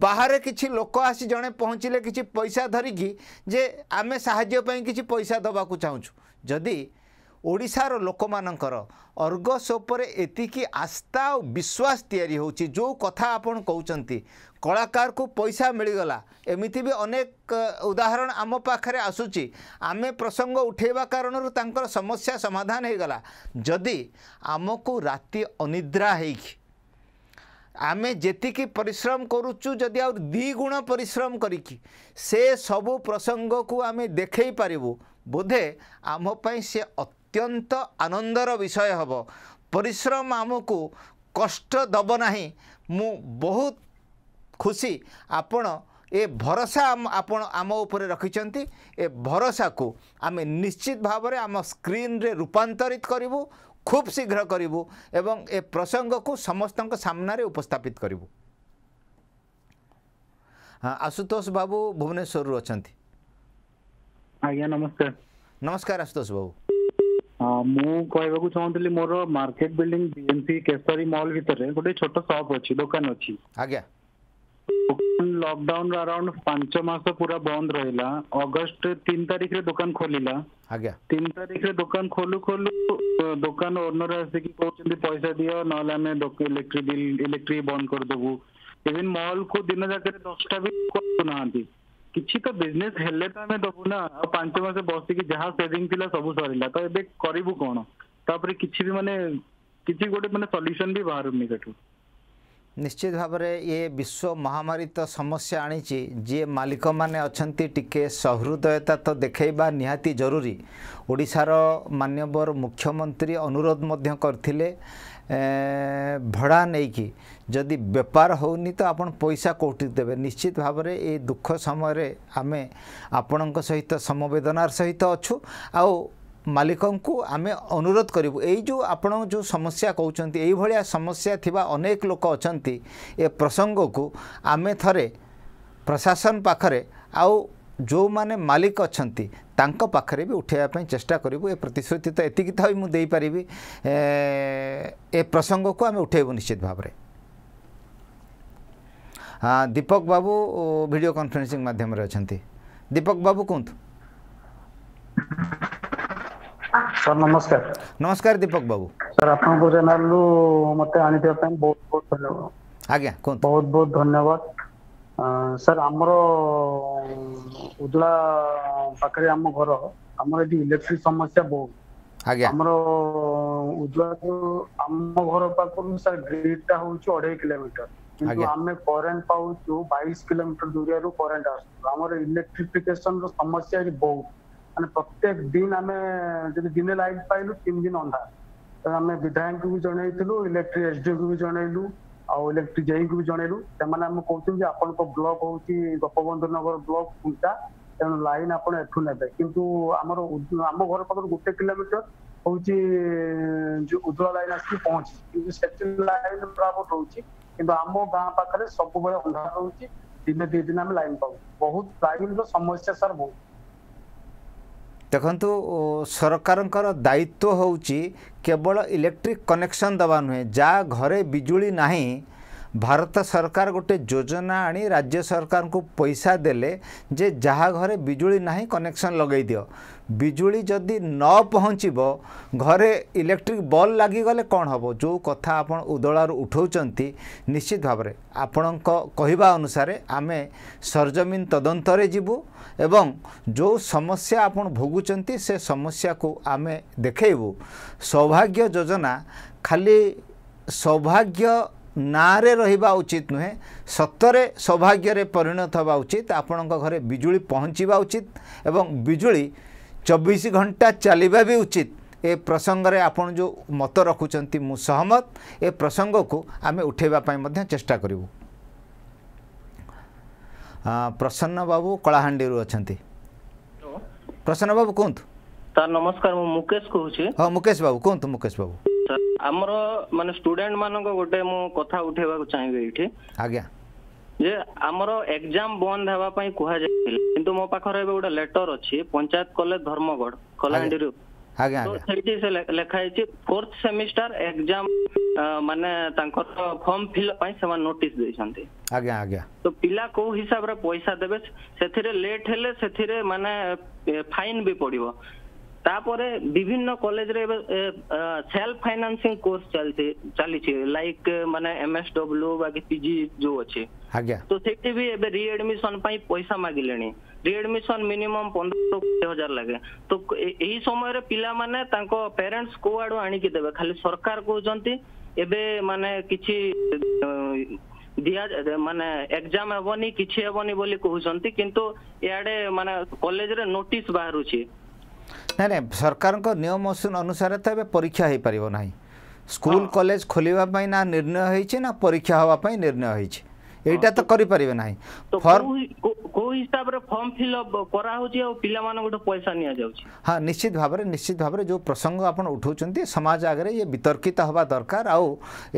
ବାହାରେ କିଛି ଲୋକ ଆସି ଜଣେ ପହଞ୍ଚିଲେ କିଛି ପଇସା ଧରିକି ଯେ ଆମେ ସାହାଯ୍ୟ ପାଇଁ କିଛି ପଇସା ଦେବାକୁ ଚାହୁଁଛୁ ଯଦି ଓଡ଼ିଶାର ଲୋକମାନଙ୍କର ଅର୍ଗସ ଉପରେ ଏତିକି ଆସ୍ଥା ଆଉ ବିଶ୍ୱାସ ତିଆରି ହେଉଛି ଯେଉଁ କଥା ଆପଣ କହୁଛନ୍ତି କଳାକାରକୁ ପଇସା ମିଳିଗଲା ଏମିତି ବି ଅନେକ ଉଦାହରଣ ଆମ ପାଖରେ ଆସୁଛି ଆମେ ପ୍ରସଙ୍ଗ ଉଠାଇବା କାରଣରୁ ତାଙ୍କର ସମସ୍ୟା ସମାଧାନ ହୋଇଗଲା ଯଦି ଆମକୁ ରାତି ଅନିଦ୍ରା ହେଇକି ଆମେ ଯେତିକି ପରିଶ୍ରମ କରୁଛୁ ଯଦି ଆଉ ଦୁଇ ଗୁଣ ପରିଶ୍ରମ କରିକି ସେ ସବୁ ପ୍ରସଙ୍ଗକୁ ଆମେ ଦେଖେଇ ପାରିବୁ ବୋଧେ ଆମ ପାଇଁ ସେ ଅତ୍ୟନ୍ତ ଆନନ୍ଦର ବିଷୟ ହେବ ପରିଶ୍ରମ ଆମକୁ କଷ୍ଟ ଦେବ ନାହିଁ ମୁଁ ବହୁତ ଖୁସି ଆପଣ ଏ ଭରସା ଆପଣ ଆମ ଉପରେ ରଖିଛନ୍ତି ଏ ଭରସାକୁ ଆମେ ନିଶ୍ଚିତ ଭାବରେ ଆମ ସ୍କ୍ରିନ୍ରେ ରୂପାନ୍ତରିତ କରିବୁ ଖୁବ୍ ଶୀଘ୍ର କରିବୁ ଏବଂ ଏ ପ୍ରସଙ୍ଗକୁ ସମସ୍ତଙ୍କ ସାମ୍ନାରେ ଉପସ୍ଥାପିତ କରିବୁ ଆଶୁତୋଷ ବାବୁ ଭୁବନେଶ୍ୱରରୁ ଅଛନ୍ତି ଆଜ୍ଞା ନମସ୍କାର ନମସ୍କାର ଆଶୁତୋଷ ବାବୁ ମୁଁ କହିବାକୁ ଚାହୁଁଥିଲି ମୋର market building BMC Keshari mall ଭିତରେ ଗୋଟେ ଛୋଟ ସପ୍ ଅଛି ଦୋକାନ ଅଛି ଆଜ୍ଞା लॉकडाउन अराउंड पांच मास पूरा बंद रहा अगस्त तीन तारीख दुकान खोल तीन तारीख दुकान खोलू खोलू दुकान ओनर आसिक पैसा दियो ना इलेक्ट्रिक बिल इलेक्ट्रिक बंद करदेबु इवन मॉल को दिन जाके दसटा भी करना किसी तो बिजनेस हेले तो आम दबु पांच मस बस जहाँ सेविंग सब सर तो ये करूँ कौन तापर कि भी मानने किसी गोटे मानते सल्यूशन भी बाहर निकटू ନିଶ୍ଚିତ ଭାବରେ ଇଏ ବିଶ୍ୱ ମହାମାରୀ ତ ସମସ୍ୟା ଆଣିଛି ଯିଏ ମାଲିକମାନେ ଅଛନ୍ତି ଟିକେ ସହୃଦୟତା ତ ଦେଖାଇବା ନିହାତି ଜରୁରୀ ଓଡ଼ିଶାର ମାନ୍ୟବର ମୁଖ୍ୟମନ୍ତ୍ରୀ ଅନୁରୋଧ ମଧ୍ୟ କରିଥିଲେ ଭଡ଼ା ନେଇକି ଯଦି ବେପାର ହେଉନି ତ ଆପଣ ପଇସା କେଉଁଠି ଦେବେ ନିଶ୍ଚିତ ଭାବରେ ଏ ଦୁଃଖ ସମୟରେ ଆମେ ଆପଣଙ୍କ ସହିତ ସମବେଦନାର ସହିତ ଅଛୁ ଆଉ ମାଲିକଙ୍କୁ ଆମେ ଅନୁରୋଧ କରିବୁ ଏଇ ଯେଉଁ ଆପଣ ଯେଉଁ ସମସ୍ୟା କହୁଛନ୍ତି ଏଇଭଳିଆ ସମସ୍ୟା ଥିବା ଅନେକ ଲୋକ ଅଛନ୍ତି ଏ ପ୍ରସଙ୍ଗକୁ ଆମେ ଥରେ ପ୍ରଶାସନ ପାଖରେ ଆଉ ଯେଉଁମାନେ ମାଲିକ ଅଛନ୍ତି ତାଙ୍କ ପାଖରେ ବି ଉଠାଇବା ପାଇଁ ଚେଷ୍ଟା କରିବୁ ଏ ପ୍ରତିଶ୍ରୁତି ତ ଏତିକି ଥାଇ ମୁଁ ଦେଇପାରିବି ଏ ପ୍ରସଙ୍ଗକୁ ଆମେ ଉଠାଇବୁ ନିଶ୍ଚିତ ଭାବରେ ଦୀପକ ବାବୁ ଭିଡ଼ିଓ କନଫରେନ୍ସିଂ ମାଧ୍ୟମରେ ଅଛନ୍ତି ଦୀପକ ବାବୁ କୁହନ୍ତୁ सर नमस्कार नमस्कार दीपक बाबू सर आपको चैनल मत आनी बहुत बहुत धन्यवाद आज्ञा कौन बहुत बहुत धन्यवाद सर आमर उजला पाखे आम घर आमर इलेक्ट्रिक समस्या बहुत उजला किलोमीटर किलोमीटर दूर समस्या बहुत ମାନେ ପ୍ରତ୍ୟେକ ଦିନ ଆମେ ଯଦି ଦିନେ ଲାଇଟ୍ ପାଇଲୁ ତିନି ଦିନ ଅନ୍ଧାର ତ ଆମେ ବିଧାୟକଙ୍କୁ ବି ଜଣେଇଥିଲୁ ଇଲେକ୍ଟ୍ରି ଏସ୍ଡିଓଙ୍କୁ ବି ଜଣେଇଲୁ ଆଉ ଇଲେକ୍ଟ୍ରି ଜେଇଙ୍କୁ ବି ଜଣେଇଲୁ ସେମାନେ ଆମେ କହୁଛନ୍ତି ଯେ ଆପଣଙ୍କ ବ୍ଲକ ହଉଛି ଗୋପବନ୍ଧୁ ନଗର ବ୍ଲକ କୁଣ୍ଟା ତେଣୁ ଲାଇନ୍ ଆପଣ ଏଠୁ ନେବେ କିନ୍ତୁ ଆମର ଆମ ଘର ପାଖରୁ ଗୋଟେ କିଲୋମିଟର ହଉଛି ଯୋଉ ଉଦଳା ଲାଇନ୍ ଆସିକି ପହଞ୍ଚିଛି କିନ୍ତୁ ସେଠି ଲାଇନ୍ ପ୍ରାପ୍ତ ରହୁଛି କିନ୍ତୁ ଆମ ଗାଁ ପାଖରେ ସବୁବେଳେ ଅନ୍ଧାର ରହୁଛି ଦିନେ ଦୁଇ ଦିନ ଆମେ ଲାଇନ୍ ପାଉ ବହୁତ ଲାଇନ୍ର ସମସ୍ୟା ସାର୍ ବହୁତ ଦେଖନ୍ତୁ ସରକାରଙ୍କର ଦାୟିତ୍ୱ ହେଉଛି କେବଳ ଇଲେକ୍ଟ୍ରିକ୍ କନେକ୍ସନ୍ ଦେବା ନୁହେଁ ଯାହା ଘରେ ବିଜୁଳି ନାହିଁ ଭାରତ ସରକାର ଗୋଟେ ଯୋଜନା ଆଣି ରାଜ୍ୟ ସରକାରଙ୍କୁ ପଇସା ଦେଲେ ଯେ ଯାହା ଘରେ ବିଜୁଳି ନାହିଁ କନେକ୍ସନ୍ ଲଗାଇ ଦିଅ ବିଜୁଳି ଯଦି ନ ପହଞ୍ଚିବ ଘରେ ଇଲେକ୍ଟ୍ରିକ୍ ବଲ୍ ଲାଗିଗଲେ କ'ଣ ହେବ ଯେଉଁ କଥା ଆପଣ ଉଦଳାରୁ ଉଠାଉଛନ୍ତି ନିଶ୍ଚିତ ଭାବରେ ଆପଣଙ୍କ କହିବା ଅନୁସାରେ ଆମେ ସରଜମିନ ତଦନ୍ତରେ ଯିବୁ ଏବଂ ଯେଉଁ ସମସ୍ୟା ଆପଣ ଭୋଗୁଛନ୍ତି ସେ ସମସ୍ୟାକୁ ଆମେ ଦେଖେଇବୁ ସୌଭାଗ୍ୟ ଯୋଜନା ଖାଲି ସୌଭାଗ୍ୟ ନାଁରେ ରହିବା ଉଚିତ ନୁହେଁ ସତରେ ସୌଭାଗ୍ୟରେ ପରିଣତ ହେବା ଉଚିତ ଆପଣଙ୍କ ଘରେ ବିଜୁଳି ପହଞ୍ଚିବା ଉଚିତ ଏବଂ ବିଜୁଳି ଚବିଶ ଘଣ୍ଟା ଚାଲିବା ବି ଉଚିତ ଏ ପ୍ରସଙ୍ଗରେ ଆପଣ ଯେଉଁ ମତ ରଖୁଛନ୍ତି ମୁଁ ସହମତ ଏ ପ୍ରସଙ୍ଗକୁ ଆମେ ଉଠାଇବା ପାଇଁ ମଧ୍ୟ ଚେଷ୍ଟା କରିବୁ ପ୍ରସନ୍ନ ବାବୁ କଳାହାଣ୍ଡିରୁ ଅଛନ୍ତି ପ୍ରସନ୍ନ ବାବୁ କୁହନ୍ତୁ ସାର୍ ନମସ୍କାର ମୁଁ ମୁକେଶ କହୁଛି ହଁ ମୁକେଶ ବାବୁ କୁହନ୍ତୁ ମୁକେଶ ବାବୁ ଆମର ମାନେ ଷ୍ଟୁଡେଣ୍ଟ ମାନଙ୍କ ଗୋଟେ ମୁଁ କଥା ଉଠେଇବାକୁ ଚାହିଁବି ଏଇଠି ଆଜ୍ଞା ଯେ ଆମର ଏକ୍ଜାମ ବନ୍ଦ ହେବା ପାଇଁ କୁହାଯାଇଥିଲା କିନ୍ତୁ ମୋ ପାଖରେ ଏବେ ଗୋଟେ ଲେଟର ଅଛି ପଞ୍ଚାୟତ କଲେଜ ଧର୍ମଗଡ କଲାହାଣ୍ଡିରୁ ସେଇଠି ସେ ଲେଖା ହେଇଛି ଫୋର୍ଥ ସେମିଷ୍ଟାର ଏକ୍ଜାମ ମାନେ ତାଙ୍କର ଫର୍ମ ଫିଲ ପାଇଁ ସେମାନେ ନୋଟିସ ଦେଇଛନ୍ତି ଆଜ୍ଞା ଆଜ୍ଞା ତ ପିଲା କୋଉ ହିସାବରେ ପଇସା ଦେବେ ସେଥିରେ ଲେଟ୍ ହେଲେ ସେଥିରେ ମାନେ ଫାଇନ ବି ପଡିବ ତାପରେ ବିଭିନ୍ନ କଲେଜରେ ଏବେ ସେଲ୍ଫ ଫାଇନାନ୍ସିଂ କୋର୍ସ ଚାଲିଛି ଚାଲିଛି ଲାଇକ୍ ମାନେ ଏମଏସ୍ ଡବ୍ଲୁ ବାକି ପିଜି ଯୋଉ ଅଛି ତ ସେଇଠି ବି ଏବେ ରିଆଡମିସନ ପାଇଁ ପଇସା ମାଗିଲେଣି ରିଆଡମିସନ ମିନିମମ୍ ପନ୍ଦର କୋଡ଼ିଏ ହଜାର ଲାଗେ ତ ଏହି ସମୟରେ ପିଲାମାନେ ତାଙ୍କ ପ୍ୟାରେଣ୍ଟସ୍ କୁଆଡ଼ୁ ଆଣିକି ଦେବେ ଖାଲି ସରକାର କହୁଛନ୍ତି ଏବେ ମାନେ କିଛି ଦିଆ ମାନେ ଏକ୍ଜାମ ହେବନି କିଛି ହେବନି ବୋଲି କହୁଛନ୍ତି କିନ୍ତୁ ଇଆଡେ ମାନେ କଲେଜରେ ନୋଟିସ ବାହାରୁଛି ନାଇଁ ନାଇଁ ସରକାରଙ୍କ ନିୟମ ଅନୁସାରେ ତ ଏବେ ପରୀକ୍ଷା ହୋଇପାରିବ ନାହିଁ ସ୍କୁଲ କଲେଜ ଖୋଲିବା ପାଇଁ ନା ନିର୍ଣ୍ଣୟ ହେଇଛି ନା ପରୀକ୍ଷା ହେବା ପାଇଁ ନିର୍ଣ୍ଣୟ ହେଇଛି ଏଇଟା ତ କରିପାରିବେ ନାହିଁ କୋଉ ହିସାବରେ ଫର୍ମ ଫିଲ୍ ଅପ୍ କରାହଉଛି ଆଉ ପିଲାମାନଙ୍କ ପଇସା ନିଆଯାଉଛି ହଁ ନିଶ୍ଚିତ ଭାବରେ ନିଶ୍ଚିତ ଭାବରେ ଯେଉଁ ପ୍ରସଙ୍ଗ ଆପଣ ଉଠାଉଛନ୍ତି ସମାଜ ଆଗରେ ଇଏ ବିତର୍କିତ ହେବା ଦରକାର ଆଉ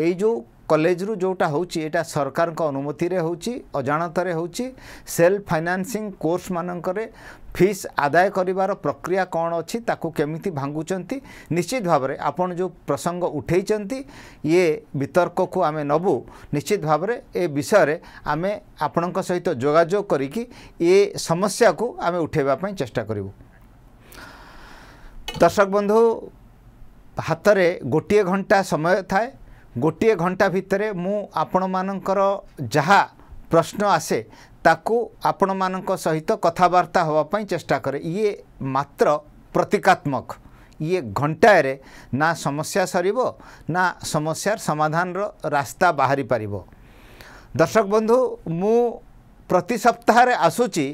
ଏଇ ଯେଉଁ କଲେଜରୁ ଯେଉଁଟା ହେଉଛି ଏଇଟା ସରକାରଙ୍କ ଅନୁମତିରେ ହେଉଛି ଅଜାଣତରେ ହେଉଛି ସେଲ୍ଫ ଫାଇନାନ୍ସିଂ କୋର୍ସ ମାନଙ୍କରେ ଫିସ୍ ଆଦାୟ କରିବାର ପ୍ରକ୍ରିୟା କ'ଣ ଅଛି ତାକୁ କେମିତି ଭାଙ୍ଗୁଛନ୍ତି ନିଶ୍ଚିତ ଭାବରେ ଆପଣ ଯେଉଁ ପ୍ରସଙ୍ଗ ଉଠାଇଛନ୍ତି ଇଏ ବିତର୍କକୁ ଆମେ ନେବୁ ନିଶ୍ଚିତ ଭାବରେ ଏ ବିଷୟରେ ଆମେ ଆପଣଙ୍କ ସହିତ ଯୋଗାଯୋଗ କରିକି ଏ ସମସ୍ୟାକୁ ଆମେ ଉଠାଇବା ପାଇଁ ଚେଷ୍ଟା କରିବୁ ଦର୍ଶକ ବନ୍ଧୁ ହାତରେ ଗୋଟିଏ ଘଣ୍ଟା ସମୟ ଥାଏ ଗୋଟିଏ ଘଣ୍ଟା ଭିତରେ ମୁଁ ଆପଣମାନଙ୍କର ଯାହା ପ୍ରଶ୍ନ ଆସେ ତାକୁ ଆପଣମାନଙ୍କ ସହିତ କଥାବାର୍ତ୍ତା ହେବା ପାଇଁ ଚେଷ୍ଟା କରେ ଇଏ ମାତ୍ର ପ୍ରତୀକାତ୍ମକ ଇଏ ଘଣ୍ଟାଏରେ ନା ସମସ୍ୟା ସରିବ ନା ସମସ୍ୟାର ସମାଧାନର ରାସ୍ତା ବାହାରି ପାରିବ ଦର୍ଶକ ବନ୍ଧୁ ମୁଁ ପ୍ରତି ସପ୍ତାହରେ ଆସୁଛି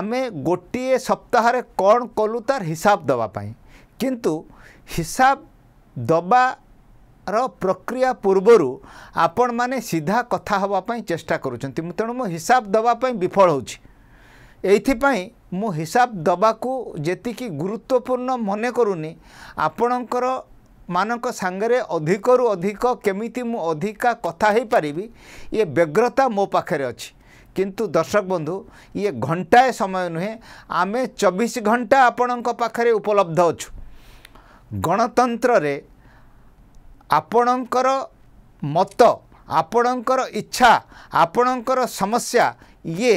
ଆମେ ଗୋଟିଏ ସପ୍ତାହରେ କ'ଣ କଲୁ ତାର ହିସାବ ଦେବା ପାଇଁ କିନ୍ତୁ ହିସାବ ଦେବା ର ପ୍ରକ୍ରିୟା ପୂର୍ବରୁ ଆପଣମାନେ ସିଧା କଥା ହେବା ପାଇଁ ଚେଷ୍ଟା କରୁଛନ୍ତି ମୁଁ ତେଣୁ ମୁଁ ହିସାବ ଦେବା ପାଇଁ ବିଫଳ ହେଉଛି ଏଇଥିପାଇଁ ମୁଁ ହିସାବ ଦେବାକୁ ଯେତିକି ଗୁରୁତ୍ୱପୂର୍ଣ୍ଣ ମନେ କରୁନି ଆପଣଙ୍କର ମାନଙ୍କ ସାଙ୍ଗରେ ଅଧିକରୁ ଅଧିକ କେମିତି ମୁଁ ଅଧିକା କଥା ହୋଇପାରିବି ଇଏ ବ୍ୟଗ୍ରତା ମୋ ପାଖରେ ଅଛି କିନ୍ତୁ ଦର୍ଶକ ବନ୍ଧୁ ଇଏ ଘଣ୍ଟାଏ ସମୟ ନୁହେଁ ଆମେ ଚବିଶ ଘଣ୍ଟା ଆପଣଙ୍କ ପାଖରେ ଉପଲବ୍ଧ ଅଛୁ ଗଣତନ୍ତ୍ରରେ ଆପଣଙ୍କର ମତ ଆପଣଙ୍କର ଇଚ୍ଛା ଆପଣଙ୍କର ସମସ୍ୟା ଇଏ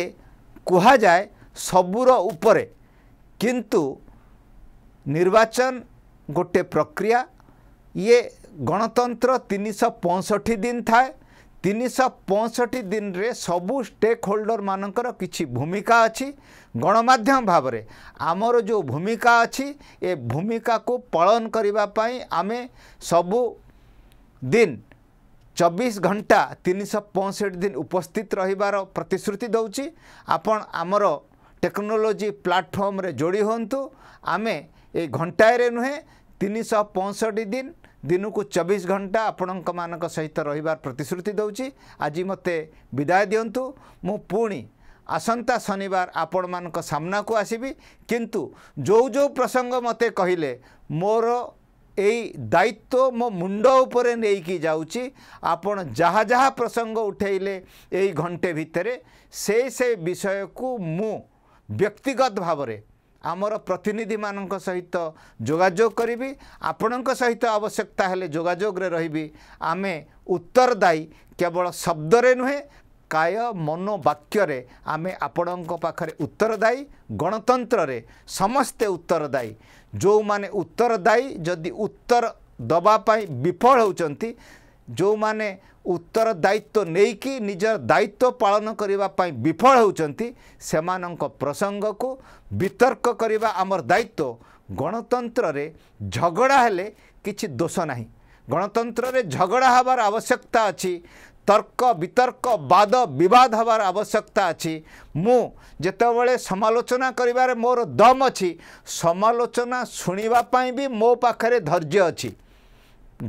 କୁହାଯାଏ ସବୁର ଉପରେ କିନ୍ତୁ ନିର୍ବାଚନ ଗୋଟେ ପ୍ରକ୍ରିୟା ଇଏ ଗଣତନ୍ତ୍ର ତିନିଶହ ପଞ୍ଚଷଠି ଦିନ ଥାଏ ତିନିଶହ ପଞ୍ଚଷଠି ଦିନରେ ସବୁ ଷ୍ଟେକ୍ ହୋଲ୍ଡରମାନଙ୍କର କିଛି ଭୂମିକା ଅଛି ଗଣମାଧ୍ୟମ ଭାବରେ ଆମର ଯେଉଁ ଭୂମିକା ଅଛି ଏ ଭୂମିକାକୁ ପାଳନ କରିବା ପାଇଁ ଆମେ ସବୁ ଦିନ ଚବିଶ ଘଣ୍ଟା ତିନିଶହ ପଞ୍ଚଷଠି ଦିନ ଉପସ୍ଥିତ ରହିବାର ପ୍ରତିଶ୍ରୁତି ଦେଉଛି ଆପଣ ଆମର ଟେକ୍ନୋଲୋଜି ପ୍ଲାଟଫର୍ମରେ ଯୋଡ଼ି ହୁଅନ୍ତୁ ଆମେ ଏ ଘଣ୍ଟାଏରେ ନୁହେଁ ତିନିଶହ ପଞ୍ଚଷଠି ଦିନ ଦିନକୁ ଚବିଶ ଘଣ୍ଟା ଆପଣଙ୍କମାନଙ୍କ ସହିତ ରହିବାର ପ୍ରତିଶ୍ରୁତି ଦେଉଛି ଆଜି ମୋତେ ବିଦାୟ ଦିଅନ୍ତୁ ମୁଁ ପୁଣି ଆସନ୍ତା ଶନିବାର ଆପଣମାନଙ୍କ ସାମ୍ନାକୁ ଆସିବି କିନ୍ତୁ ଯେଉଁ ଯେଉଁ ପ୍ରସଙ୍ଗ ମୋତେ କହିଲେ ମୋର ଏଇ ଦାୟିତ୍ୱ ମୋ ମୁଣ୍ଡ ଉପରେ ନେଇକି ଯାଉଛି ଆପଣ ଯାହା ଯାହା ପ୍ରସଙ୍ଗ ଉଠାଇଲେ ଏଇ ଘଣ୍ଟେ ଭିତରେ ସେଇ ସେ ବିଷୟକୁ ମୁଁ ବ୍ୟକ୍ତିଗତ ଭାବରେ ଆମର ପ୍ରତିନିଧିମାନଙ୍କ ସହିତ ଯୋଗାଯୋଗ କରିବି ଆପଣଙ୍କ ସହିତ ଆବଶ୍ୟକତା ହେଲେ ଯୋଗାଯୋଗରେ ରହିବି ଆମେ ଉତ୍ତରଦାୟୀ କେବଳ ଶବ୍ଦରେ ନୁହେଁ କାୟ ମନ ବାକ୍ୟରେ ଆମେ ଆପଣଙ୍କ ପାଖରେ ଉତ୍ତରଦାୟୀ ଗଣତନ୍ତ୍ରରେ ସମସ୍ତେ ଉତ୍ତରଦାୟୀ ଯେଉଁମାନେ ଉତ୍ତରଦାୟୀ ଯଦି ଉତ୍ତର ଦେବା ପାଇଁ ବିଫଳ ହେଉଛନ୍ତି ଯେଉଁମାନେ ଉତ୍ତର ଦାୟିତ୍ୱ ନେଇକି ନିଜର ଦାୟିତ୍ୱ ପାଳନ କରିବା ପାଇଁ ବିଫଳ ହେଉଛନ୍ତି ସେମାନଙ୍କ ପ୍ରସଙ୍ଗକୁ ବିତର୍କ କରିବା ଆମର ଦାୟିତ୍ୱ ଗଣତନ୍ତ୍ରରେ ଝଗଡ଼ା ହେଲେ କିଛି ଦୋଷ ନାହିଁ ଗଣତନ୍ତ୍ରରେ ଝଗଡ଼ା ହେବାର ଆବଶ୍ୟକତା ଅଛି ତର୍କ ବିତର୍କ ବାଦ ବିବାଦ ହେବାର ଆବଶ୍ୟକତା ଅଛି ମୁଁ ଯେତେବେଳେ ସମାଲୋଚନା କରିବାରେ ମୋର ଦମ୍ ଅଛି ସମାଲୋଚନା ଶୁଣିବା ପାଇଁ ବି ମୋ ପାଖରେ ଧୈର୍ଯ୍ୟ ଅଛି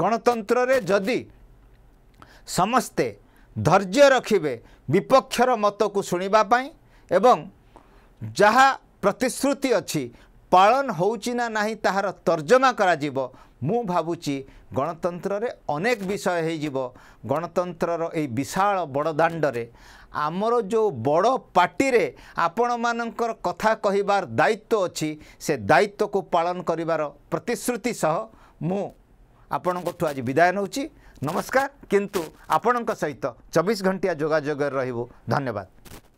ଗଣତନ୍ତ୍ରରେ ଯଦି ସମସ୍ତେ ଧୈର୍ଯ୍ୟ ରଖିବେ ବିପକ୍ଷର ମତକୁ ଶୁଣିବା ପାଇଁ ଏବଂ ଯାହା ପ୍ରତିଶ୍ରୁତି ଅଛି ପାଳନ ହେଉଛି ନା ନାହିଁ ତାହାର ତର୍ଜମା କରାଯିବ ମୁଁ ଭାବୁଛି ଗଣତନ୍ତ୍ରରେ ଅନେକ ବିଷୟ ହୋଇଯିବ ଗଣତନ୍ତ୍ରର ଏଇ ବିଶାଳ ବଡ଼ ଦାଣ୍ଡରେ ଆମର ଯେଉଁ ବଡ଼ ପାର୍ଟିରେ ଆପଣମାନଙ୍କର କଥା କହିବାର ଦାୟିତ୍ୱ ଅଛି ସେ ଦାୟିତ୍ୱକୁ ପାଳନ କରିବାର ପ୍ରତିଶ୍ରୁତି ସହ ମୁଁ ଆପଣଙ୍କଠୁ ଆଜି ବିଦାୟ ନେଉଛି ନମସ୍କାର କିନ୍ତୁ ଆପଣଙ୍କ ସହିତ ଚବିଶ ଘଣ୍ଟିଆ ଯୋଗାଯୋଗରେ ରହିବୁ ଧନ୍ୟବାଦ